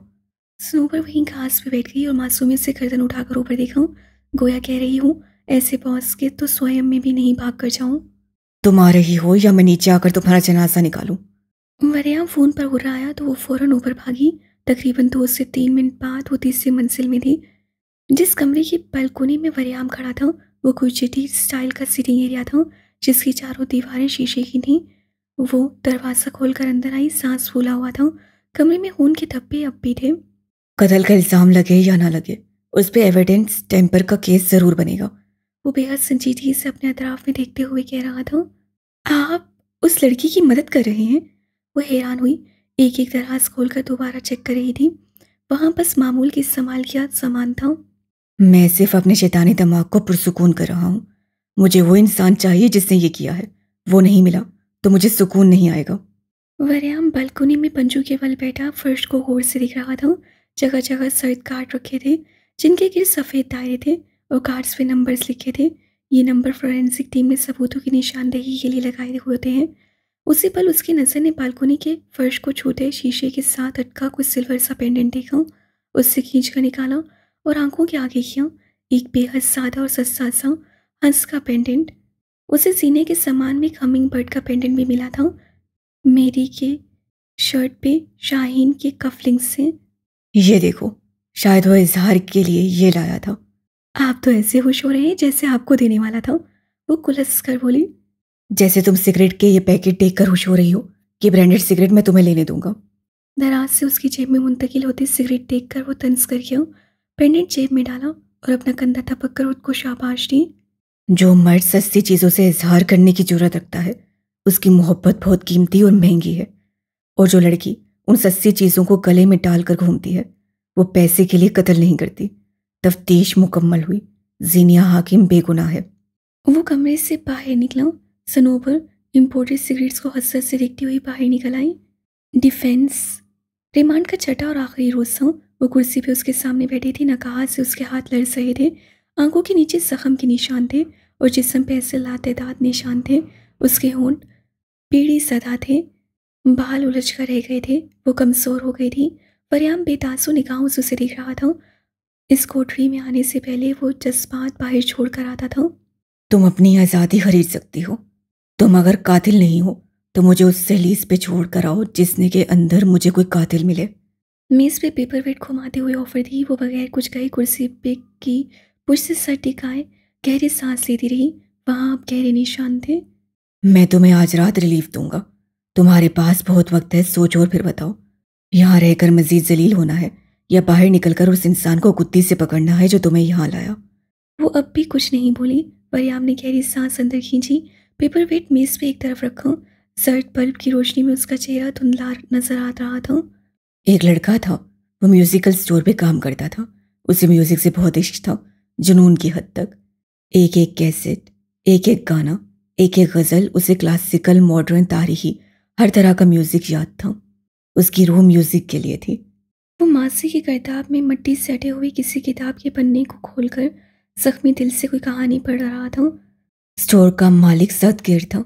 S1: स्नूपर वहीं घास पे बैठ गई और मासूमियत से गर्दन उठाकर ऊपर देखा हूँ गोया कह रही हूँ ऐसे बॉस के तो स्वयं में भी नहीं भाग कर जाऊं
S2: तुम आ रही हो या मैं नीचे आकर तुम्हारा जनाजा निकालूँ
S1: वरिया फ़ोन पर हो रहा आया तो वो फ़ौरन ऊपर भागी तकरीबन दो से तीन मिनट बाद वो तीसरी मंजिल में थी जिस कमरे की बालकोनी में वरियाम खड़ा था वो गुजराती स्टाइल का सिटिंग एरिया था जिसकी चारों दीवारें शीशे की थीं वो दरवाज़ा खोलकर अंदर आई सांस फूला हुआ था कमरे में खून के धब्बे अब भी थे
S2: कतल का इल्ज़ाम लगे या ना लगे उस पर एविडेंस टेम्पर का केस ज़रूर बनेगा
S1: वो बेहद संजीदगी से अपने अतराफ में देखते हुए कह रहा था आप उस लड़की की मदद कर रहे हैं वो हैरान हुई एक एक दराज खोलकर दोबारा चेक कर रही थी वहाँ बस मामूल के इस्तेमाल किया सामान
S2: था मैं सिर्फ अपने शैतानी दिमाग को पुरसकून कर रहा हूँ मुझे वो इंसान चाहिए जिसने ये किया है वो नहीं मिला तो मुझे सुकून नहीं आएगा
S1: वरियाम बालकोनी में पंजू के वाल बैठा फर्श को गौर से दिख रहा था जगह जगह सर्द कार्ड रखे थे जिनके गिर सफ़ेद दायरे थे और कार्ड्स पे नंबर्स लिखे थे ये नंबर फॉरेंसिक टीम ने सबूतों की निशानदेही के लिए लगाए होते हैं उसी पल उसकी नज़र ने बालकोनी के फर्श को छूटे शीशे के साथ अटका कुछ सिल्वर सा पेंडेंट देखा उससे खींच कर निकाला और आंखों के आगे क्यों एक बेहद सादा और सस्ता सा हंस का पेंडेंट उसे सीने के सामान में हमिंग बर्ड का पेंडेंट भी मिला था मेरी के शर्ट पे शाहीन के कफलिंग से
S2: ये देखो शायद वह इजहार के लिए ये लाया था
S1: आप तो ऐसे खुश हो रहे हैं जैसे आपको देने वाला था वो कुलस कर
S2: बोली जैसे तुम सिगरेट के ये पैकेट देख कर खुश हो रही हो कि ब्रांडेड सिगरेट मैं तुम्हें लेने दूंगा
S1: दराज से उसकी जेब में मुंतकिल होती सिगरेट देख कर वो तंज कर गया पेंडेंट जेब में डाला और अपना कंधा थपक कर उसको शाबाश दी
S2: जो मर्द सस्ती चीज़ों से इजहार करने की जरूरत रखता है उसकी मोहब्बत बहुत कीमती और महंगी है और जो लड़की उन सस्ती चीज़ों को गले में डालकर घूमती है वो पैसे के लिए कत्ल नहीं करती तफ्तीश मुकम्मल हुई जीनिया हाकिम बेगुनाह है
S1: वो कमरे से बाहर निकला सनोबर इम्पोर्टेड सिगरेट्स को हसरत से देखती हुई बाहर निकल आई डिफेंस रिमांड का चटा और आखिरी रोज था वो कुर्सी पे उसके सामने बैठी थी नकाह से उसके हाथ लड़ रहे थे आंखों के नीचे जख्म के निशान थे और जिसम पे ऐसे लातेदार निशान थे उसके होन पीढ़ी सदा थे बाल उलझ कर रह गए थे वो कमज़ोर हो गई थी फरियाम बेतासो निगाहों से उसे दिख रहा था इस कोठरी में आने से पहले वो जज्बात बाहर छोड़ कर आता था
S2: तुम अपनी आज़ादी खरीद सकती हो तुम अगर कातिल नहीं हो तो मुझे उस सहलीस पे छोड़ कर आओ जिसने के अंदर मुझे कोई कातिल मिले
S1: मेज़ पे पेपर वेट घुमाते हुए ऑफर दी वो बगैर कुछ कहे कुर्सी पे की पुश से सर टिकाए गहरी सांस लेती रही वहाँ अब गहरे निशान
S2: थे मैं तुम्हें आज रात रिलीफ दूंगा तुम्हारे पास बहुत वक्त है सोचो और फिर बताओ यहाँ रहकर मजीद जलील होना है या बाहर निकलकर उस इंसान को कुत्ती से पकड़ना है जो तुम्हें यहाँ लाया
S1: वो अब भी कुछ नहीं बोली वरियाम ने गहरी सांस अंदर खींची पेपर वेट मेज़ पे एक तरफ रखा जर्द बल्ब की रोशनी में उसका चेहरा धुंधला नजर आ रहा था
S2: एक लड़का था वो म्यूजिकल स्टोर पे काम करता था उसे म्यूजिक से बहुत इश्क था जुनून की हद तक एक एक कैसेट एक एक गाना एक एक गज़ल उसे क्लासिकल मॉडर्न तारीखी हर तरह का म्यूज़िक याद था उसकी रूह म्यूज़िक के लिए थी
S1: वो मासी की किताब में मट्टी सटे हुई किसी किताब के पन्ने को खोलकर जख्मी दिल से कोई कहानी पढ़ रहा था
S2: स्टोर का मालिक सदगिर था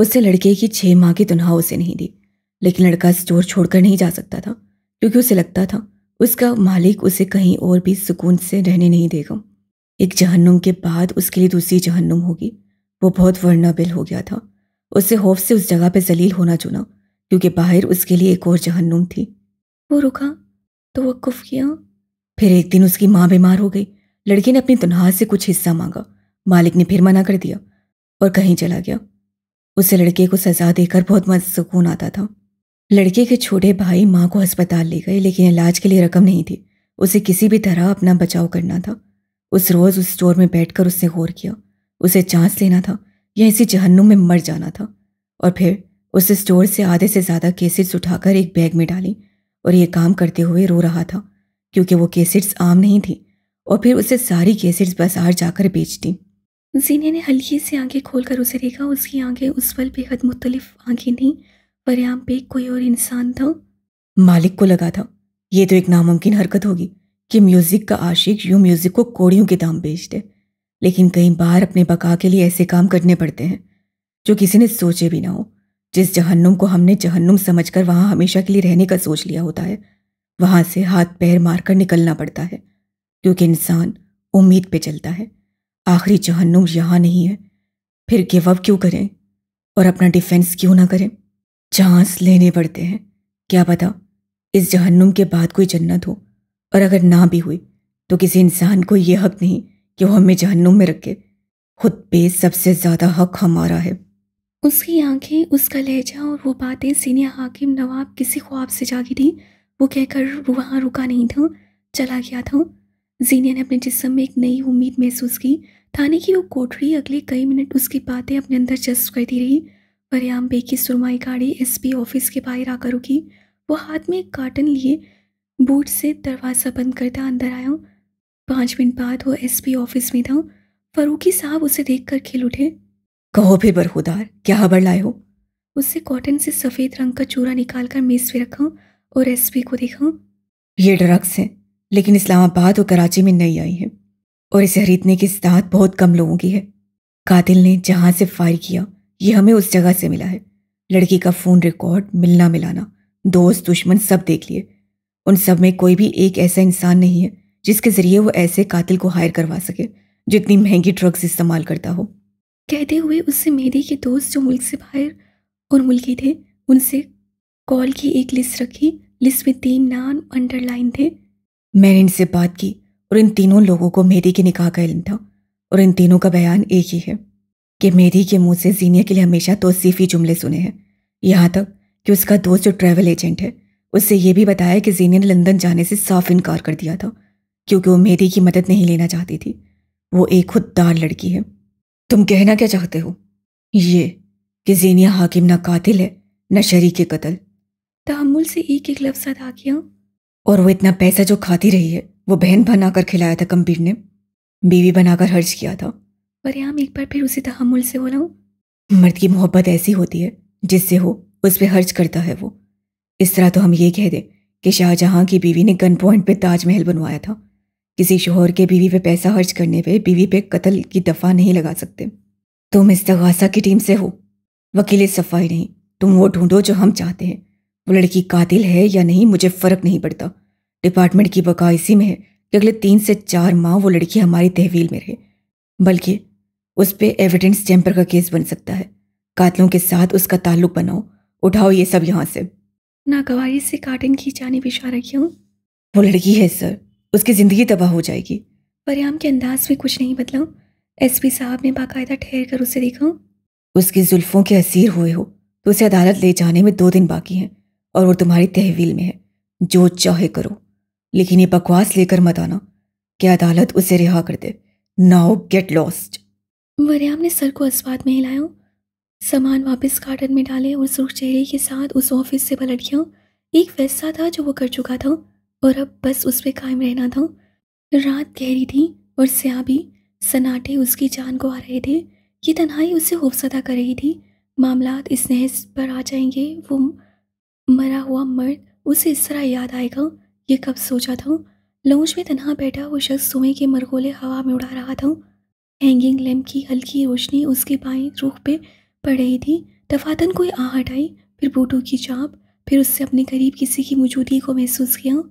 S2: उसे लड़के की छह माह की तनहा उसे नहीं दी लेकिन लड़का स्टोर छोड़कर नहीं जा सकता था क्योंकि उसे लगता था उसका मालिक उसे कहीं और भी सुकून से रहने नहीं देगा एक जहन्नुम के बाद उसके लिए दूसरी जहन्नुम होगी वो बहुत वर्णाबिल हो गया था उसे होफ से उस जगह पर जलील होना चुना क्योंकि बाहर उसके लिए एक और जहन्नुम थी
S1: वो रुका तो वक्फ किया
S2: फिर एक दिन उसकी माँ बीमार हो गई लड़के ने अपनी तनहा से कुछ हिस्सा मांगा मालिक ने फिर मना कर दिया और कहीं चला गया उसे लड़के को सजा देकर बहुत मत सुकून आता था लड़के के छोटे भाई माँ को अस्पताल ले गए लेकिन इलाज के लिए रकम नहीं थी उसे किसी भी तरह अपना बचाव करना था उस रोज़ उस स्टोर में बैठकर उसने गौर किया उसे चांस लेना था या इसी जहन्नुम में मर जाना था और फिर उस स्टोर से आधे से ज़्यादा केसेट्स उठाकर एक बैग में डाली और ये काम करते हुए रो रहा था क्योंकि वो केसेट्स आम नहीं थी और फिर उसे सारी केसेट्स बाजार जाकर बेच दी
S1: जीने ने हल्की से आंखें खोलकर उसे देखा उसकी आंखें उस पल बेहद मुख्तलिफ आंखें नहीं पर यहाँ पे कोई और इंसान
S2: था मालिक को लगा था ये तो एक नामुमकिन हरकत होगी कि म्यूज़िक का आशिक यू म्यूज़िक को कोड़ियों के दाम बेच दे लेकिन कई बार अपने बका के लिए ऐसे काम करने पड़ते हैं जो किसी ने सोचे भी ना हो जिस जहन्नुम को हमने जहन्नुम समझकर वहाँ हमेशा के लिए रहने का सोच लिया होता है वहां से हाथ पैर मारकर निकलना पड़ता है क्योंकि इंसान उम्मीद पे चलता है आखिरी जहन्नुम यहाँ नहीं है फिर गिव अप क्यों करें और अपना डिफेंस क्यों ना करें चांस लेने पड़ते हैं क्या पता इस जहन्नुम के बाद कोई जन्नत हो और अगर ना भी हुई तो किसी इंसान को यह हक नहीं कि वो हमें जहन्नुम में रखे खुद पे सबसे ज़्यादा हक हमारा है
S1: उसकी आंखें उसका लहजा और वो बातें सीनियर हाकिम नवाब किसी ख्वाब से जागी थी वो कहकर वहाँ रुका नहीं था चला गया था जीनिया ने अपने जिसम में एक नई उम्मीद महसूस की थाने की वो कोठरी अगले कई मिनट उसकी बातें अपने अंदर जस्ट करती रही फरियाम बे की सुरमाई गाड़ी एसपी ऑफिस के बाहर आकर रुकी वो हाथ में एक कार्टन लिए बूट से दरवाज़ा बंद करता अंदर आया पाँच मिनट बाद वो एसपी ऑफिस में था फरूकी साहब उसे देख कर खिल उठे
S2: कहो फिर बरहुदार क्या खबर लाए हो
S1: उससे कॉटन से सफ़ेद रंग का चूरा निकाल कर मेज़ पे रखा और एसपी को देखा
S2: ये ड्रग्स हैं लेकिन इस्लामाबाद और कराची में नहीं आई है और इसे खरीदने की इस्तात बहुत कम लोगों की है कातिल ने जहाँ से फायर किया ये हमें उस जगह से मिला है लड़की का फ़ोन रिकॉर्ड मिलना मिलाना दोस्त दुश्मन सब देख लिए उन सब में कोई भी एक ऐसा इंसान नहीं है जिसके ज़रिए वो ऐसे कातिल को हायर करवा सके जितनी महंगी ड्रग्स इस्तेमाल करता हो
S1: कहते हुए उससे मेरे के दोस्त जो मुल्क से बाहर और मुल्की थे उनसे कॉल की एक लिस्ट रखी लिस्ट में तीन नाम अंडरलाइन थे
S2: मैंने इनसे बात की और इन तीनों लोगों को मेहदी के निकाह का इल्म था और इन तीनों का बयान एक ही है कि मेरी के मुंह से जीनिया के लिए हमेशा तोसीफी जुमले सुने हैं यहाँ तक कि उसका दोस्त जो ट्रैवल एजेंट है उससे ये भी बताया कि जीनिया ने लंदन जाने से साफ इनकार कर दिया था क्योंकि वो मेरी की मदद नहीं लेना चाहती थी वो एक खुददार लड़की है तुम कहना क्या चाहते हो ये कि जीनिया हाकिम ना कातिल है ना शरीक कतल तहमुल
S1: से एक एक लफ्ज अदा किया
S2: और वो इतना पैसा जो खाती रही है वो बहन बनाकर खिलाया था कंबीर ने बीवी बनाकर हर्ज किया था
S1: फरियाम एक बार फिर उसी तहमुल से बोला
S2: मर्द की मोहब्बत ऐसी होती है जिससे हो उस पर हर्ज करता है वो इस तरह तो हम ये कह दें कि शाहजहाँ की बीवी ने गन पॉइंट पे ताजमहल बनवाया था किसी शोहर के बीवी पे पैसा खर्च करने पे बीवी पे कत्ल की दफा नहीं लगा सकते तुम इस तगासा की टीम से हो वकील सफाई नहीं तुम वो ढूंढो जो हम चाहते हैं वो लड़की कातिल है या नहीं मुझे फ़र्क नहीं पड़ता डिपार्टमेंट की बका इसी में है कि अगले तीन से चार माह वो लड़की हमारी तहवील में रहे बल्कि उस पर एविडेंस चैम्पर का केस बन सकता है कातलों के साथ उसका ताल्लुक बनाओ उठाओ ये सब यहाँ से
S1: ना गवाही से कार्टन की जाने जानब इशारा क्यों
S2: वो लड़की है सर उसकी ज़िंदगी तबाह हो जाएगी
S1: परियाम के अंदाज में कुछ नहीं बदला पी साहब ने बाकायदा ठहर कर उसे देखा
S2: उसकी जुल्फ़ों के असीर हुए हो तो उसे अदालत ले जाने में दो दिन बाकी हैं और वो तुम्हारी तहवील में है जो चाहे करो लेकिन ये बकवास लेकर मत आना कि अदालत उसे रिहा कर दे नाउ गेट लॉस्ट
S1: वरियाम ने सर को अस्वाद में हिलाया सामान वापस कार्टन में डाले और सुरख चेहरे के साथ उस ऑफिस से पलट गया एक फैसला था जो वो कर चुका था और अब बस उस पर कायम रहना था रात गहरी थी और सयाबी सनाटे उसकी जान को आ रहे थे ये तन्हाई उसे हौफसदा कर रही थी मामला इस नहस पर आ जाएंगे वो मरा हुआ मर्द उसे इस तरह याद आएगा ये कब सोचा था लॉन्च में तनहा बैठा वो शख्स सोए के मरगोले हवा में उड़ा रहा था हैंगिंग लैम्प की हल्की रोशनी उसके बाएं रुख पे पड़ रही थी दफातन कोई आहट आई फिर बूटो की चाप फिर उससे अपने करीब किसी की मौजूदगी को महसूस किया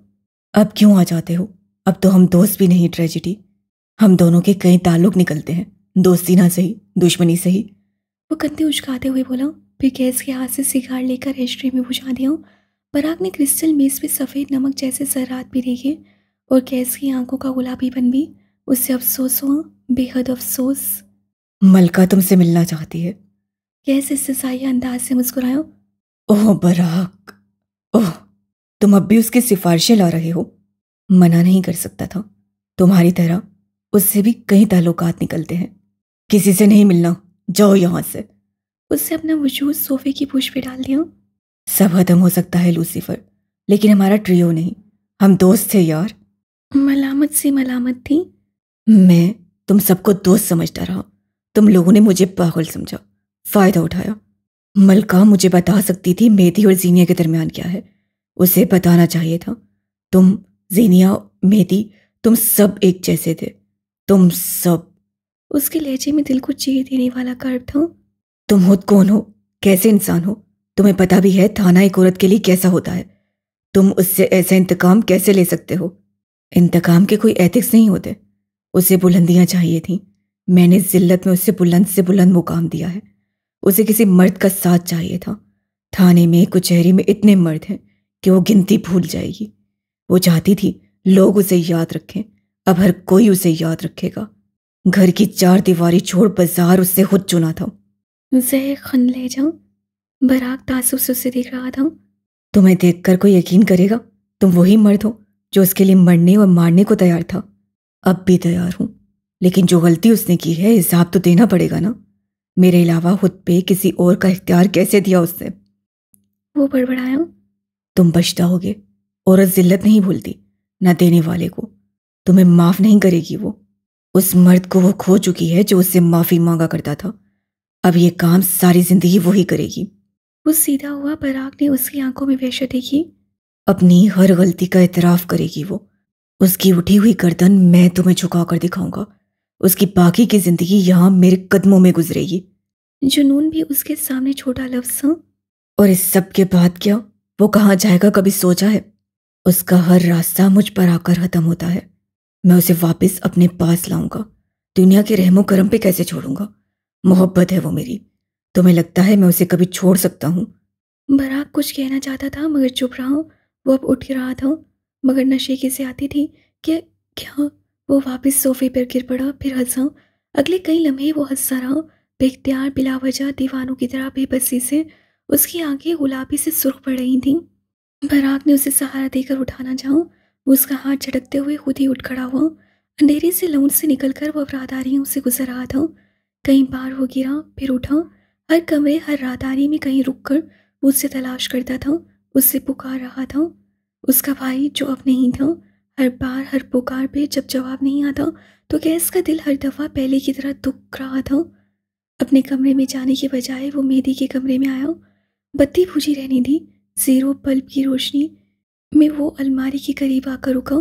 S2: अब क्यों आ जाते हो अब तो हम दोस्त भी नहीं ट्रेजिडी हम दोनों के कई ताल्लुक निकलते हैं दोस्ती ना सही दुश्मनी सही
S1: वो कंधे उचकाते हुए बोला फिर गैस के हाथ से सिगार लेकर एस्ट्रे में बुझा दिया पराग ने क्रिस्टल मेज पे सफ़ेद नमक जैसे जरात भी देखे और गैस की आंखों का गुलाबी बन भी उससे अफसोस हुआ बेहद अफसोस
S2: मलका तुमसे मिलना चाहती है
S1: कैसे सिसाई अंदाज से मुस्कुरायो
S2: ओह बराक ओह तुम अब भी उसकी सिफारिशें ला रहे हो मना नहीं कर सकता था तुम्हारी तरह उससे भी कई ताल्लुकात निकलते हैं किसी से नहीं मिलना जाओ यहाँ से उससे अपना वजूद सोफे की पूछ पे डाल दिया सब खत्म हो सकता है लूसीफर लेकिन हमारा ट्रियो नहीं हम दोस्त थे यार
S1: मलामत से मलामत
S2: थी मैं तुम सबको दोस्त समझता रहो तुम लोगों ने मुझे पागल समझा फायदा उठाया मलका मुझे बता सकती थी मेथी और जीनिया के दरमियान क्या है उसे बताना चाहिए था तुम जीनिया मेथी तुम सब एक जैसे थे तुम सब उसके लहजे में दिल को चीर देने वाला कर्ब था तुम खुद कौन हो कैसे इंसान हो तुम्हें पता भी है थाना एक औरत के लिए कैसा होता है तुम उससे ऐसा इंतकाम कैसे ले सकते हो इंतकाम के कोई एथिक्स नहीं होते उसे बुलंदियाँ चाहिए थी मैंने जिल्लत में उसे बुलंद से बुलंद मुकाम दिया है उसे किसी मर्द का साथ चाहिए था थाने में कुचहरी में इतने मर्द हैं कि वो गिनती भूल जाएगी वो चाहती थी लोग उसे याद रखें अब हर कोई उसे याद रखेगा घर की चार दीवारी छोड़ बाजार उससे खुद चुना था
S1: उसे खन ले जाऊं बराक तासुब से देख रहा था
S2: तुम्हें देखकर कोई यकीन करेगा तुम वही मर्द हो जो उसके लिए मरने और मारने को तैयार था अब भी तैयार हूं लेकिन जो गलती उसने की है हिसाब तो देना पड़ेगा ना मेरे अलावा खुद पे किसी और का इख्तियार कैसे दिया उसने वो बड़बड़ाया तुम पछताओगे औरत जिल्लत नहीं भूलती ना देने वाले को तुम्हें माफ़ नहीं करेगी वो उस मर्द को वो खो चुकी है जो उससे माफ़ी मांगा करता था अब ये काम सारी जिंदगी वही करेगी
S1: वो सीधा हुआ पराग ने उसकी आंखों में वैश्य देखी
S2: अपनी हर गलती का एतराफ़ करेगी वो उसकी उठी हुई गर्दन मैं तुम्हें झुका कर दिखाऊंगा उसकी बाकी की जिंदगी यहां मेरे कदमों में गुजरेगी
S1: जुनून भी उसके सामने छोटा लफ्स
S2: और इस सब के बाद क्या वो कहाँ जाएगा कभी सोचा है उसका हर रास्ता मुझ पर आकर खत्म होता है मैं उसे वापस अपने पास लाऊंगा दुनिया के रहमो करम पे कैसे छोड़ूंगा मोहब्बत है वो मेरी तुम्हें लगता है मैं उसे कभी छोड़ सकता हूँ
S1: बराक कुछ कहना चाहता था मगर चुप रहा हूँ वो अब उठ रहा था मगर नशे की आती थी कि क्या वो वापस सोफे पर गिर पड़ा फिर हंसा अगले कई लम्हे वो हंसा रहा बेख्तियार बिलावजा दीवानों की तरह बेबसी से उसकी आंखें गुलाबी से सुर्ख पड़ रही थीं बराक ने उसे सहारा देकर उठाना चाहूँ उसका हाथ झटकते हुए खुद ही उठ खड़ा हुआ अंधेरे से लौंड से निकलकर वह राहदारियों से गुजर रहा था कहीं बार वो गिरा फिर उठा हर कमरे हर राहदारी में कहीं रुक कर उससे तलाश करता था उससे पुकार रहा था उसका भाई जो अब नहीं था हर बार हर पुकार पे जब जवाब नहीं आता तो गैस का दिल हर दफ़ा पहले की तरह दुख रहा था अपने कमरे में जाने के बजाय वो मेहदी के कमरे में आया बत्ती भूजी रहनी थी ज़ीरो बल्ब की रोशनी में वो अलमारी के करीब आकर रुका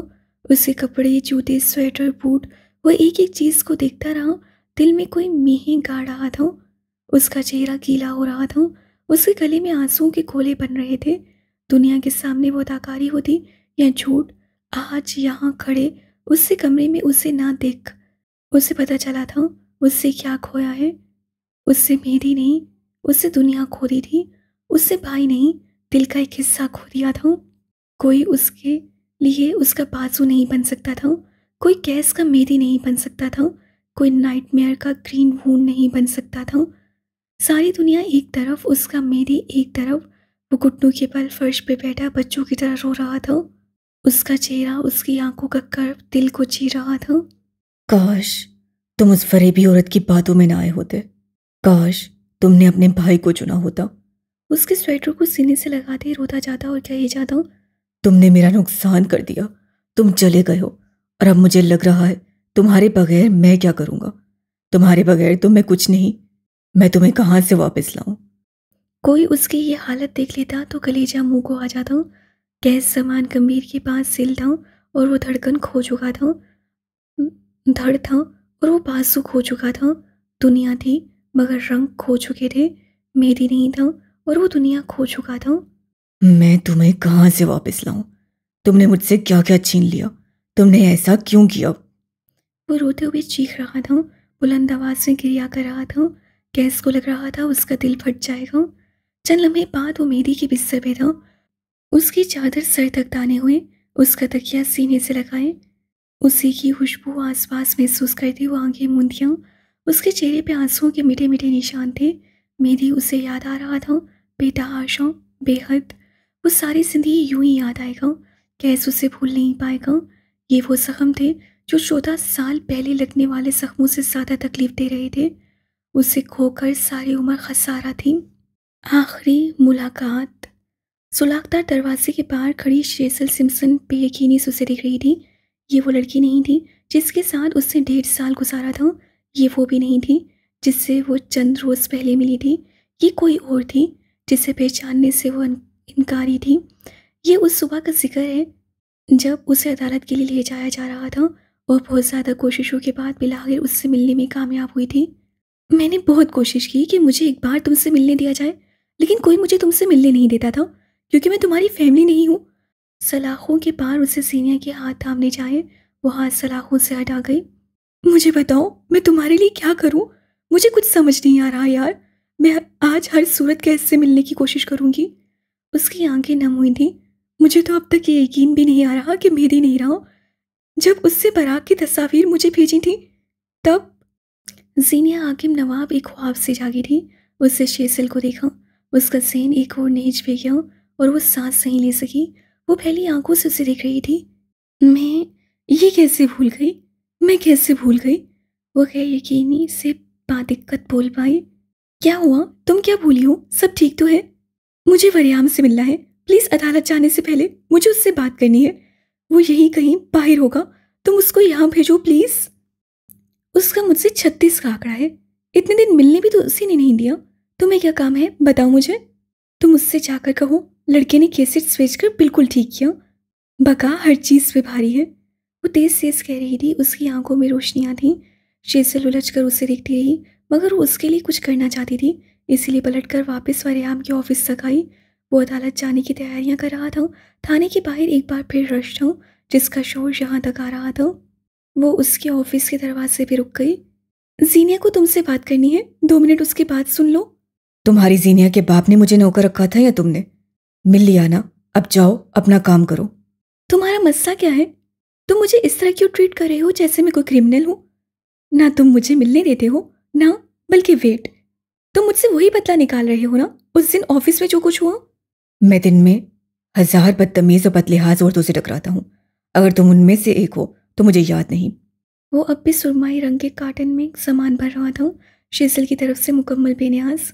S1: उसके कपड़े जूते स्वेटर बूट वो एक एक चीज़ को देखता रहा दिल में कोई मेह गाड़ रहा था उसका चेहरा गीला हो रहा था उसके गले में आंसुओं के गोले बन रहे थे दुनिया के सामने वो दाकारी होती या झूठ आज यहाँ खड़े उससे कमरे में उसे ना देख उसे पता चला था उससे क्या खोया है उससे मेरी नहीं उससे दुनिया खो दी थी उससे भाई नहीं दिल का एक हिस्सा खो दिया था कोई उसके लिए उसका बाजू नहीं बन सकता था कोई गैस का मेरी नहीं बन सकता था कोई नाइटमेयर का ग्रीन वून नहीं बन सकता था सारी दुनिया एक तरफ उसका मेरी एक तरफ वो घुटनों के बल फर्श पे बैठा बच्चों की तरह रो रहा था उसका चेहरा उसकी आंखों का कर दिल को ची रहा था
S2: काश तुम उस फरेबी औरत की बातों में ना आए होते काश तुमने अपने भाई को चुना होता
S1: उसके स्वेटर को सीने से लगाते रोता जाता और ही जाता
S2: तुमने मेरा नुकसान कर दिया तुम चले गए हो और अब मुझे लग रहा है तुम्हारे बगैर मैं क्या करूँगा तुम्हारे बगैर तो मैं कुछ नहीं मैं तुम्हें कहाँ से वापस लाऊं
S1: कोई उसकी ये हालत देख लेता तो कलेजा मुंह को आ जाता हूँ गैस सामान गंभीर के पास सिलता हूँ और वो धड़कन खो चुका था धड़ था और वो बाजू खो चुका था दुनिया थी मगर रंग खो चुके थे मेरी नहीं था और वो दुनिया खो चुका था
S2: मैं तुम्हें कहाँ से वापस लाऊं तुमने मुझसे क्या क्या छीन लिया तुमने ऐसा क्यों किया
S1: वो रोते हुए चीख रहा था बुलंद आवाज़ में गिरिया कर रहा था गैस को लग रहा था उसका दिल फट जाएगा चंद लम्हे बाद वो मेरी के बिस्तर पे था उसकी चादर सर तक ताने हुए उसका तकिया सीने से लगाए उसी की खुशबू आसपास महसूस करते हुए आंखें मूंदियाँ उसके चेहरे पे आंसुओं के मिठे मिठे निशान थे मेरी उसे याद आ रहा था बेटा आशा बेहद वो सारी जिंदगी यूं ही याद आएगा कैसे उसे भूल नहीं पाएगा ये वो जख्म थे जो चौदह साल पहले लगने वाले जख्मों से ज़्यादा तकलीफ दे रहे थे उसे खोकर सारी उम्र खसारा थी आखिरी मुलाकात सुलाखदार दरवाजे के बाहर खड़ी श्रेसल सिम्सन बेयकीनी उसे दिख रही थी ये वो लड़की नहीं थी जिसके साथ उसने डेढ़ साल गुजारा था ये वो भी नहीं थी जिससे वो चंद रोज़ पहले मिली थी ये कोई और थी जिसे पहचानने से वो इनकारी थी ये उस सुबह का जिक्र है जब उसे अदालत के लिए ले जाया जा रहा था और बहुत ज़्यादा कोशिशों के बाद बिलाखिर उससे मिलने में कामयाब हुई थी मैंने बहुत कोशिश की कि मुझे एक बार तुमसे मिलने दिया जाए लेकिन कोई मुझे तुमसे मिलने नहीं देता था क्योंकि मैं तुम्हारी फैमिली नहीं हूँ सलाखों के पार उसे सीनिया के हाथ थामने जाए वो हाथ सलाखों से हटा गई मुझे बताओ मैं तुम्हारे लिए क्या करूँ मुझे कुछ समझ नहीं आ रहा यार मैं आज हर सूरत कैद से मिलने की कोशिश करूँगी उसकी आंखें नम हुई थी मुझे तो अब तक ये यकीन भी नहीं आ रहा कि मेरी नहीं रहा जब उससे बराक की तस्वीर मुझे भेजी थी तब जीनिया हाकिम नवाब एक ख्वाब से जागी थी उससे शेसिल को देखा उसका सेन एक और नीच पे गया और वो सांस नहीं ले सकी वो पहली आंखों से उसे देख रही थी मैं ये कैसे भूल गई मैं कैसे भूल गई वो गैर यकीनी से बात बोल पाई क्या हुआ तुम क्या भूली हो सब ठीक तो है मुझे वरियाम से मिलना है प्लीज़ अदालत जाने से पहले मुझे उससे बात करनी है वो यही कहीं बाहर होगा तुम उसको यहाँ भेजो प्लीज़ उसका मुझसे छत्तीस का आंकड़ा है इतने दिन मिलने भी तो उसी ने नहीं दिया तुम्हें क्या काम है बताओ मुझे तुम उससे जाकर कहो लड़के ने स्वेच कर बिल्कुल ठीक किया बका हर चीज़ पे भारी है वो तेज तेज कह रही थी उसकी आंखों में रोशनियाँ थीं शेसल उलझ कर उसे देखती रही मगर वो उसके लिए कुछ करना चाहती थी इसीलिए पलट कर वापस वरियाम के ऑफिस तक आई वो अदालत जाने की तैयारियां कर रहा था थाने के बाहर एक बार फिर रश था जिसका शोर यहाँ तक आ रहा था वो उसके ऑफिस के दरवाजे पर रुक गई जीनिया को तुमसे बात करनी है दो मिनट उसके बाद सुन लो
S2: तुम्हारी जीनिया के बाप ने मुझे नौकर रखा था या तुमने मिल लिया ना अब जाओ अपना काम करो
S1: तुम्हारा मस्सा क्या है तुम मुझे इस तरह क्यों ट्रीट कर रहे हो जैसे मैं कोई क्रिमिनल हूं ना तुम मुझे मिलने देते हो ना बल्कि वेट तुम मुझसे वही बदला निकाल रहे हो ना
S2: उस दिन ऑफिस में जो कुछ हुआ मैं दिन में हजार बदतमीज और बदलिहाज औरतों से टकराता हूँ अगर तुम उनमें से एक हो तो मुझे याद नहीं
S1: वो अब भी सुरमाई रंग के कार्टन में सामान भर रहा था शीसल की तरफ से मुकम्मल बेनियाज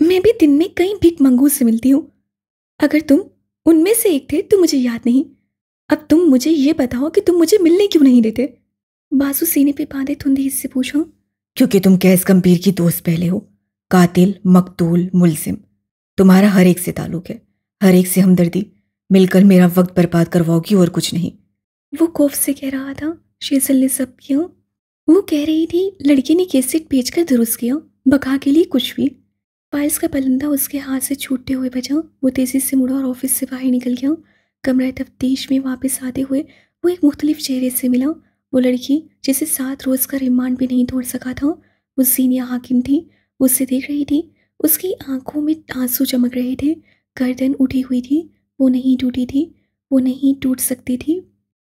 S1: મેબે દિન મેં કઈ ભીક મંગુ સે મિલતી હું અગર તુમ ઉનમે સે એક થે તો મુજે યાદ નહીં અબ તુમ મુજે યે બતાહો કે તુમ મુજે મિલને ક્યુ નહીં દેતે બાસુ
S2: સીને પે પાંડે તું દિ ઇસસે પૂછું ક્યોકી તુમ કે ઇસ ગંભીર કે દોસ્ત પેલે હો કાતિલ મક્તુલ મુલઝિમ તુમારા હર એક સે તાલુક હે હર એક સે હમદર્દી মিলકર મેરા વક્ત બરબાદ કરવાઓ કી ઓર કુછ નહીં
S1: વો કોફ સે કેરા આતા શિસલ લે સબ ક્યો વો કહે રહી થી લડકી ને કેસ સે પીચકર ધુરુસ ક્યો બકા કે લિયે કુછ ભી पायल्स का पलंदा उसके हाथ से छूटते हुए बजा वो तेज़ी से मुड़ा और ऑफिस से बाहर निकल गया कमरा तफ्तीश में वापस आते हुए वो एक मुख्तलिफ चेहरे से मिला वो लड़की जिसे सात रोज़ का रिमांड भी नहीं तोड़ सका था वो सीनिया हाकिम थी उससे देख रही थी उसकी आंखों में आंसू चमक रहे थे गर्दन उठी हुई थी वो नहीं टूटी थी वो नहीं टूट सकती थी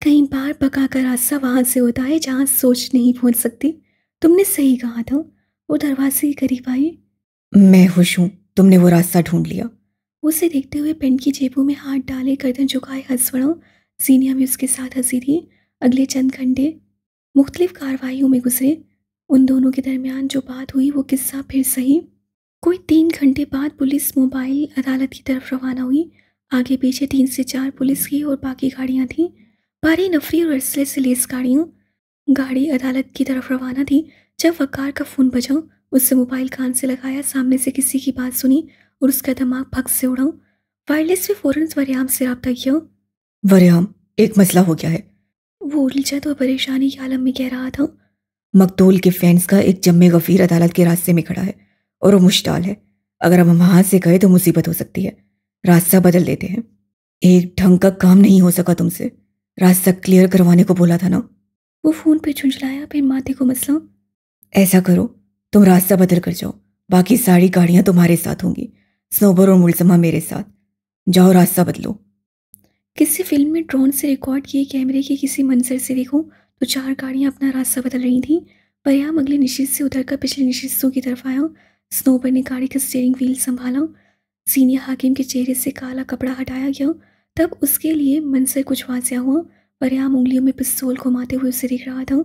S1: कई बार पका का रास्ता वहाँ से होता है जहाँ सोच नहीं पहुँच सकती तुमने सही कहा था वो दरवाजे के करीब आई
S2: मैं खुश हूँ तुमने वो रास्ता ढूंढ लिया
S1: उसे देखते हुए पेंट की जेबों में हाथ डाले गर्दन झुकाए हंसवड़ों सीनिया भी उसके साथ हंसी थी अगले चंद घंटे मुख्तलिफ कार्रवाइयों में गुजरे उन दोनों के दरमियान जो बात हुई वो किस्सा फिर सही कोई तीन घंटे बाद पुलिस मोबाइल अदालत की तरफ रवाना हुई आगे पीछे तीन से चार पुलिस की और बाकी गाड़ियाँ थीं भारी नफरी और अरसले से लेस गाड़ियों गाड़ी अदालत की तरफ रवाना थी जब वकार का फ़ोन बजा उससे मोबाइल कान से लगाया सामने से किसी की बात सुनी और उसका दिमाग भग से उड़ाऊ वायरलेस से फ़ौरन वरियाम से रबता
S2: किया वरियाम एक मसला हो गया है
S1: वो उलझा तो परेशानी के आलम में कह रहा
S2: था मकदूल के फैंस का एक जम्मे गफीर अदालत के रास्ते में खड़ा है और वो मुश्ताल है अगर हम वहां से गए तो मुसीबत हो सकती है रास्ता बदल देते हैं एक ढंग का काम नहीं हो सका तुमसे रास्ता क्लियर करवाने को बोला था ना
S1: वो फ़ोन पे झुंझलाया फिर माथे को मसला
S2: ऐसा करो तुम रास्ता बदल कर जाओ बाकी सारी गाड़ियां तुम्हारे साथ होंगी स्नोबर और मुलसमा मेरे साथ जाओ रास्ता बदलो
S1: किसी फिल्म में ड्रोन से रिकॉर्ड किए कैमरे के किसी मंजर से देखूं तो चार गाड़ियां अपना रास्ता बदल रही थीं परयाम अगले निशीत से उधर कर पिछले निशीतों की तरफ आया स्नोबर ने गाड़ी का स्टेयरिंग व्हील संभाला सीनियर हाकिम के चेहरे से काला कपड़ा हटाया गया तब उसके लिए मन कुछ वाजिया हुआ परयाम उंगलियों में पिस्तौल घुमाते हुए उसे देख रहा था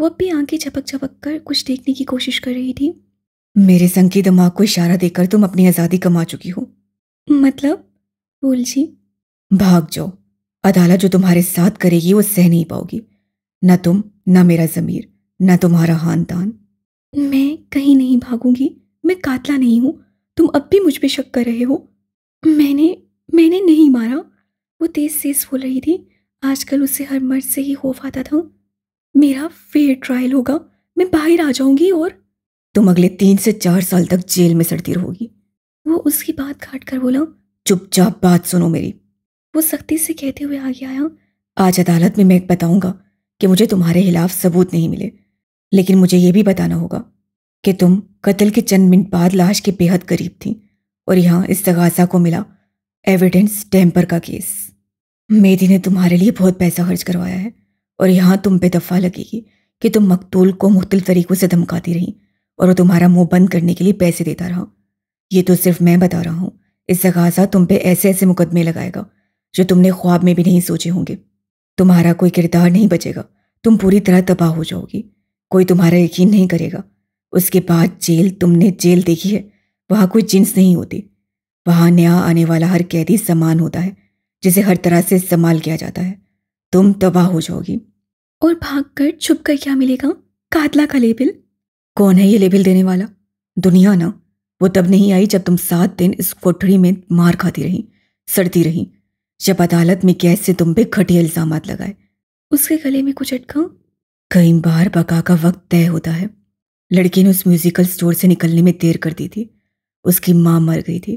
S1: वो अब भी आंखें झपक झपक कर कुछ देखने की कोशिश कर रही थी
S2: मेरे के दिमाग को इशारा देकर तुम अपनी आज़ादी कमा चुकी हो
S1: मतलब बोल जी
S2: भाग जाओ अदालत जो तुम्हारे साथ करेगी वो सह नहीं पाओगी ना तुम ना मेरा ज़मीर ना तुम्हारा खानदान
S1: मैं कहीं नहीं भागूंगी मैं कातला नहीं हूँ तुम अब भी मुझ पर शक कर रहे हो मैंने मैंने नहीं मारा वो तेज तेज बोल रही थी आजकल उसे हर मर्ज से ही खौफ आता था मेरा फेयर ट्रायल होगा मैं बाहर आ जाऊंगी और
S2: तुम अगले तीन से चार साल तक जेल में सड़ती रहोगी
S1: वो उसकी बात काट कर बोला
S2: चुपचाप बात सुनो मेरी
S1: वो सख्ती से कहते हुए आगे आया
S2: आज अदालत में मैं बताऊंगा कि मुझे तुम्हारे खिलाफ सबूत नहीं मिले लेकिन मुझे ये भी बताना होगा कि तुम कत्ल के चंद मिनट बाद लाश के बेहद करीब थी और यहाँ इस तगाजा को मिला एविडेंस टेम्पर का केस मेदी ने तुम्हारे लिए बहुत पैसा खर्च करवाया है और यहाँ तुम पे दफा लगेगी कि तुम मकतूल को मुख्तल तरीक़ों से धमकाती रही और वो तुम्हारा मुंह बंद करने के लिए पैसे देता रहा ये तो सिर्फ मैं बता रहा हूँ इस जगाजा तुम पे ऐसे ऐसे मुकदमे लगाएगा जो तुमने ख्वाब में भी नहीं सोचे होंगे तुम्हारा कोई किरदार नहीं बचेगा तुम पूरी तरह तबाह हो जाओगी कोई तुम्हारा यकीन नहीं करेगा उसके बाद जेल तुमने जेल देखी है वहाँ कोई जिन्स नहीं होती वहाँ नया आने वाला हर कैदी समान होता है जिसे हर तरह से इस्तेमाल किया जाता है तुम तबाह हो जाओगी
S1: और भाग कर छुप कर क्या
S2: मिलेगा कातला का लेबिल कौन है ये लेबिल देने वाला दुनिया ना वो तब नहीं आई जब तुम सात दिन इस कोठरी में मार खाती रही सड़ती रही जब अदालत में गैस से तुम पे घटिया इल्जाम लगाए
S1: उसके गले में कुछ अटका
S2: कई बार बका का वक्त तय होता है लड़के ने उस म्यूजिकल स्टोर से निकलने में देर कर दी थी उसकी माँ मर गई थी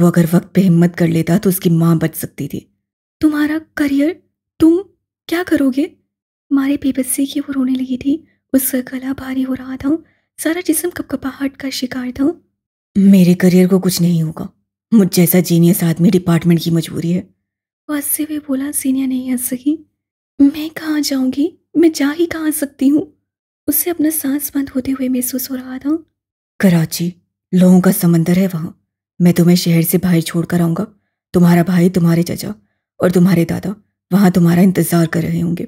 S2: वो अगर वक्त पे हिम्मत कर लेता तो उसकी माँ बच सकती थी
S1: तुम्हारा करियर तुम क्या करोगे मारे बेबसी की वो रोने लगी थी उसका गला भारी हो रहा था सारा जिसम कपकपाहट का शिकार था
S2: मेरे करियर को कुछ नहीं होगा मुझ जैसा जीनियस आदमी डिपार्टमेंट की मजबूरी है
S1: हंसते हुए बोला सीनिया नहीं हंस सकी मैं कहाँ जाऊंगी मैं जा ही कहाँ सकती हूँ उससे अपना सांस बंद होते हुए महसूस हो रहा था
S2: कराची लोगों का समंदर है वहाँ मैं तुम्हें शहर से बाहर छोड़ कर आऊँगा तुम्हारा भाई तुम्हारे चाचा और तुम्हारे दादा वहां तुम्हारा इंतजार कर रहे होंगे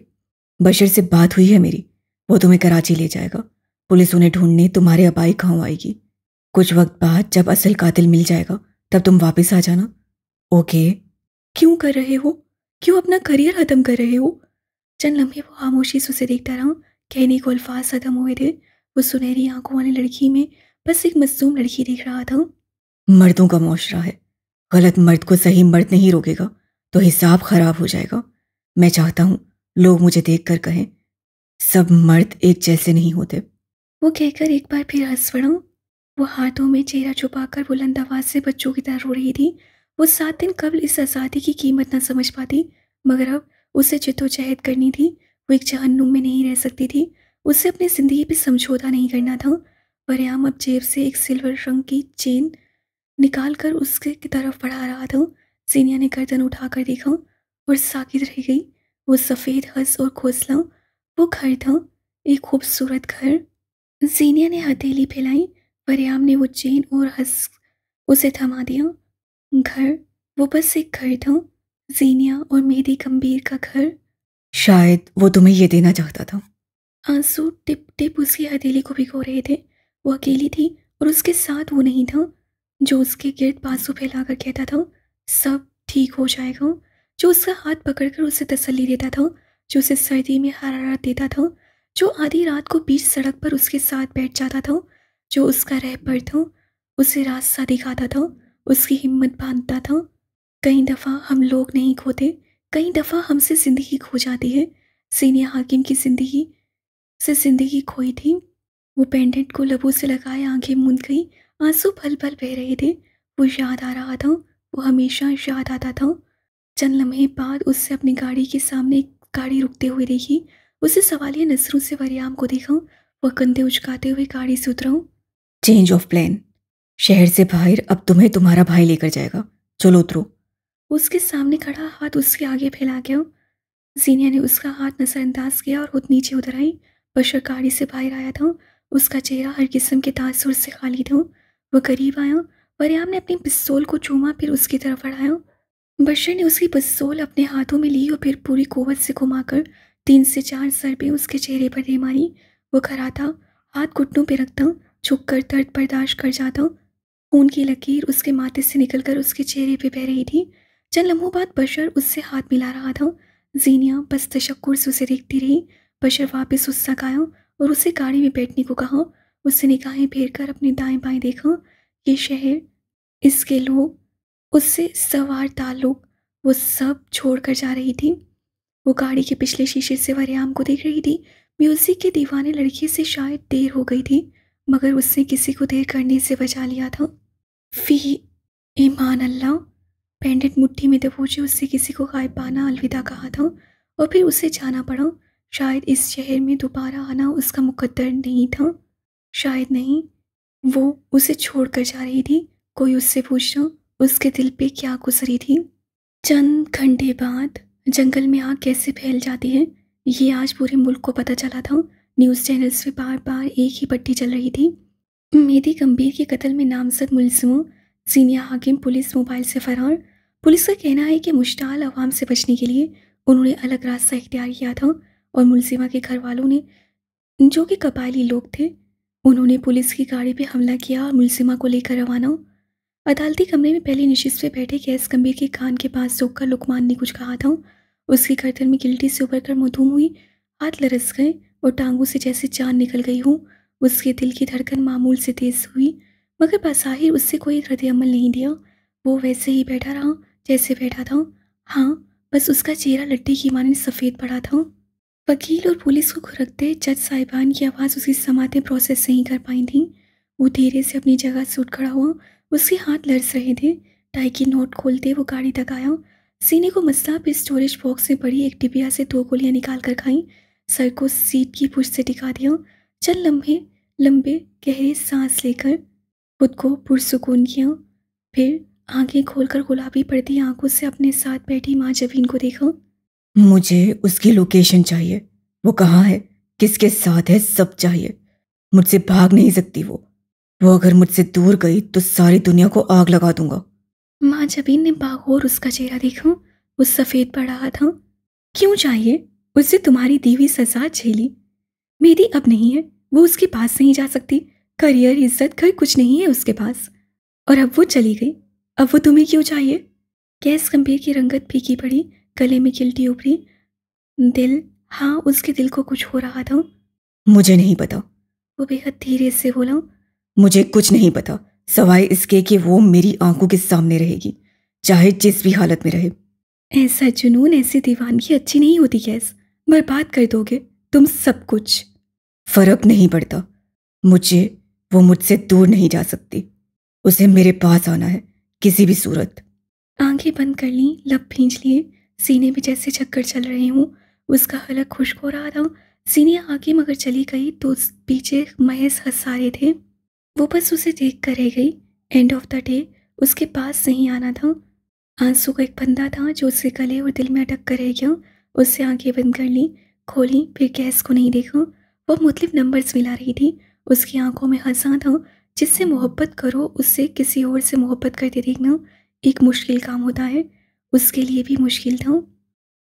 S2: बशर से बात हुई है मेरी वो तुम्हें कराची ले जाएगा पुलिस उन्हें ढूंढने तुम्हारे अबाई गांव आएगी कुछ वक्त बाद जब असल कातिल मिल जाएगा तब तुम वापस आ जाना ओके क्यों कर रहे हो
S1: क्यों अपना करियर ख़त्म कर रहे हो चंद लम्हे वो खामोशी से उसे देखता रहा कहने को अल्फाज ख़त्म हुए थे वो सुनहरी आंखों वाली लड़की में बस एक मजसूम लड़की देख रहा
S2: था मर्दों का मुआरा है गलत मर्द को सही मर्द नहीं रोकेगा तो हिसाब खराब हो जाएगा मैं चाहता हूँ लोग मुझे देखकर कहें सब मर्द एक जैसे नहीं होते
S1: वो कहकर एक बार फिर हंस पड़ा वो हाथों में चेहरा छुपाकर बुलंद आवाज से बच्चों की तरह रो रही थी वो सात दिन कबल इस आज़ादी की कीमत ना समझ पाती मगर अब उसे जद्दोजहद करनी थी वो एक जहन्नुम में नहीं रह सकती थी उसे अपनी ज़िंदगी पर समझौता नहीं करना था वरियाम अब जेब से एक सिल्वर रंग की चेन निकाल कर उसके की तरफ बढ़ा रहा था सीनिया ने गर्दन उठाकर देखा और साकित रह गई वो सफ़ेद हंस और घोंसला वो घर था एक खूबसूरत घर जीनिया ने हथेली फैलाई परियाम ने वो चेन और हंस उसे थमा दिया घर वो बस एक घर था जीनिया और मेहदी गंभीर का घर
S2: शायद वो तुम्हें ये देना चाहता था
S1: आंसू टिप टिप उसकी हथेली को भिगो रहे थे वो अकेली थी और उसके साथ वो नहीं था जो उसके गिरद बाजू फैला कर कहता था सब ठीक हो जाएगा जो उसका हाथ पकड़कर उसे तसल्ली देता था जो उसे सर्दी में हरारत देता था जो आधी रात को बीच सड़क पर उसके साथ बैठ जाता था जो उसका रह पर था उसे रास्ता दिखाता था उसकी हिम्मत बांधता था कई दफ़ा हम लोग नहीं खोते कई दफ़ा हमसे ज़िंदगी खो जाती है सीनियर हाकिम की ज़िंदगी से ज़िंदगी खोई थी वो पेंडेंट को लबू से लगाए आंखें मूंद गई आंसू पल पल बह रहे थे वो याद आ रहा था वो हमेशा याद आता था चंद लम्हे बाद उससे अपनी गाड़ी के सामने एक गाड़ी रुकते हुए देखी उसे सवालिया नसरों से वरियाम को देखा वह कंधे उचकाते हुए गाड़ी से उतरा
S2: चेंज ऑफ प्लान शहर से बाहर अब तुम्हें तुम्हारा भाई लेकर जाएगा चलो उतरो
S1: उसके सामने खड़ा हाथ उसके आगे फैला गया जीनिया ने उसका हाथ नज़रअंदाज किया और खुद नीचे उतर आई बशर गाड़ी से बाहर आया था उसका चेहरा हर किस्म के तासुर से खाली था वह करीब आया वरियाम ने अपनी पिस्तौल को चूमा फिर उसकी तरफ बढ़ाया बशर ने उसकी पिस्तौल अपने हाथों में ली और फिर पूरी कोवत से घुमाकर तीन से चार सर उसके चेहरे पर दे मारी वो खड़ा था हाथ घुटनों पर रखता झुक कर दर्द बर्दाश्त कर जाता खून की लकीर उसके माथे से निकलकर उसके चेहरे पर बह रही थी चंद लम्हों बाद बशर उससे हाथ मिला रहा था जीनिया बस तशक्कुर से उसे देखती रही बशर वापस गुस्सा आया और उसे गाड़ी में बैठने को कहा उससे निकाहें फेर कर अपने दाएं बाएं देखा ये शहर इसके लोग उससे सवार ताल्लुक वो सब छोड़कर जा रही थी वो गाड़ी के पिछले शीशे से वरियाम को देख रही थी म्यूज़िक के दीवाने लड़के से शायद देर हो गई थी मगर उसने किसी को देर करने से बचा लिया था फी ईमान अल्लाह पेंडेंट मुट्ठी में दबोचे उससे किसी को गायब पाना अलविदा कहा था और फिर उसे जाना पड़ा शायद इस शहर में दोबारा आना उसका मुकद्दर नहीं था शायद नहीं वो उसे छोड़ कर जा रही थी कोई उससे पूछ रहा उसके दिल पे क्या गुजरी थी चंद घंटे बाद जंगल में आग कैसे फैल जाती है ये आज पूरे मुल्क को पता चला था न्यूज़ चैनल्स पे बार बार एक ही पट्टी चल रही थी मेदी गंभीर के कत्ल में नामजद मुलजमों सीनिया हाकिम पुलिस मोबाइल से फरार पुलिस का कहना है कि मुश्ताल अवाम से बचने के लिए उन्होंने अलग रास्ता इख्तियार किया था और मुलजिमा के घर वालों ने जो कि कबायली लोग थे उन्होंने पुलिस की गाड़ी पर हमला किया और मुलजिमा को लेकर रवाना अदालती कमरे में पहली नशिश पे बैठे गैस गंभीर के कान के पास सोखकर लुकमान ने कुछ कहा था उसकी गर्दन में गिल्टी से उभर कर मधुम हुई हाथ लरस गए और टांगों से जैसे जान निकल गई हूँ उसके दिल की धड़कन मामूल से तेज़ हुई मगर बासाहिर उससे कोई रद्द अमल नहीं दिया वो वैसे ही बैठा रहा जैसे बैठा था हाँ बस उसका चेहरा लट्टी की माने सफ़ेद पड़ा था वकील और पुलिस को खुरकते जज साहिबान की आवाज़ उसकी समातें प्रोसेस नहीं कर पाई थी वो धीरे से अपनी जगह से उठ खड़ा हुआ उसके हाथ लरस रहे थे टाई की नोट खोलते वो गाड़ी तक आया सीने को मसला फिर स्टोरेज बॉक्स में पड़ी एक डिबिया से दो गोलियां निकाल कर खाई सर को सीट की पुश से टिका दिया चल लंबे लंबे गहरे सांस लेकर खुद को पुरसकून किया फिर आंखें खोलकर गुलाबी पड़ती आंखों से अपने साथ बैठी माँ जबीन
S2: को देखा मुझे उसकी लोकेशन चाहिए वो कहाँ है किसके साथ है सब चाहिए मुझसे भाग नहीं सकती वो वो अगर मुझसे दूर गई तो सारी दुनिया को आग लगा दूंगा
S1: माँ जबीन ने बागोर उसका चेहरा देखा वो सफ़ेद पड़ रहा था क्यों चाहिए उससे तुम्हारी दी हुई सजा झेली मेरी अब नहीं है वो उसके पास नहीं जा सकती करियर इज्जत घर कुछ नहीं है उसके पास और अब वो चली गई अब वो तुम्हें क्यों चाहिए कैस गंभीर की रंगत फीकी पड़ी गले में खिलती उभरी दिल हाँ उसके दिल को कुछ हो रहा था
S2: मुझे नहीं पता
S1: वो बेहद धीरे से बोला
S2: मुझे कुछ नहीं पता सवाए इसके कि वो मेरी आंखों के सामने रहेगी चाहे जिस भी हालत में रहे ऐसा
S1: जुनून ऐसी दीवानगी अच्छी नहीं होती कैस बर्बाद कर दोगे तुम सब कुछ
S2: फर्क नहीं पड़ता मुझे वो मुझसे दूर नहीं जा सकती उसे मेरे पास आना है किसी भी सूरत
S1: आंखें बंद कर ली लब भींच लिए सीने में जैसे चक्कर चल रहे हूँ उसका हलक खुश्क हो रहा था सीने आगे मगर चली गई तो पीछे महेश हंस रहे थे वो बस उसे देख कर रह गई एंड ऑफ द डे उसके पास नहीं आना था आंसू का एक बंदा था जो उसके गले और दिल में अटक कर रह गया उससे आंखें बंद कर ली खोली फिर गैस को नहीं देखा वो मुतलिफ नंबर्स मिला रही थी उसकी आंखों में हंसा था जिससे मोहब्बत करो उससे किसी और से मोहब्बत करते देखना एक मुश्किल काम होता है उसके लिए भी मुश्किल था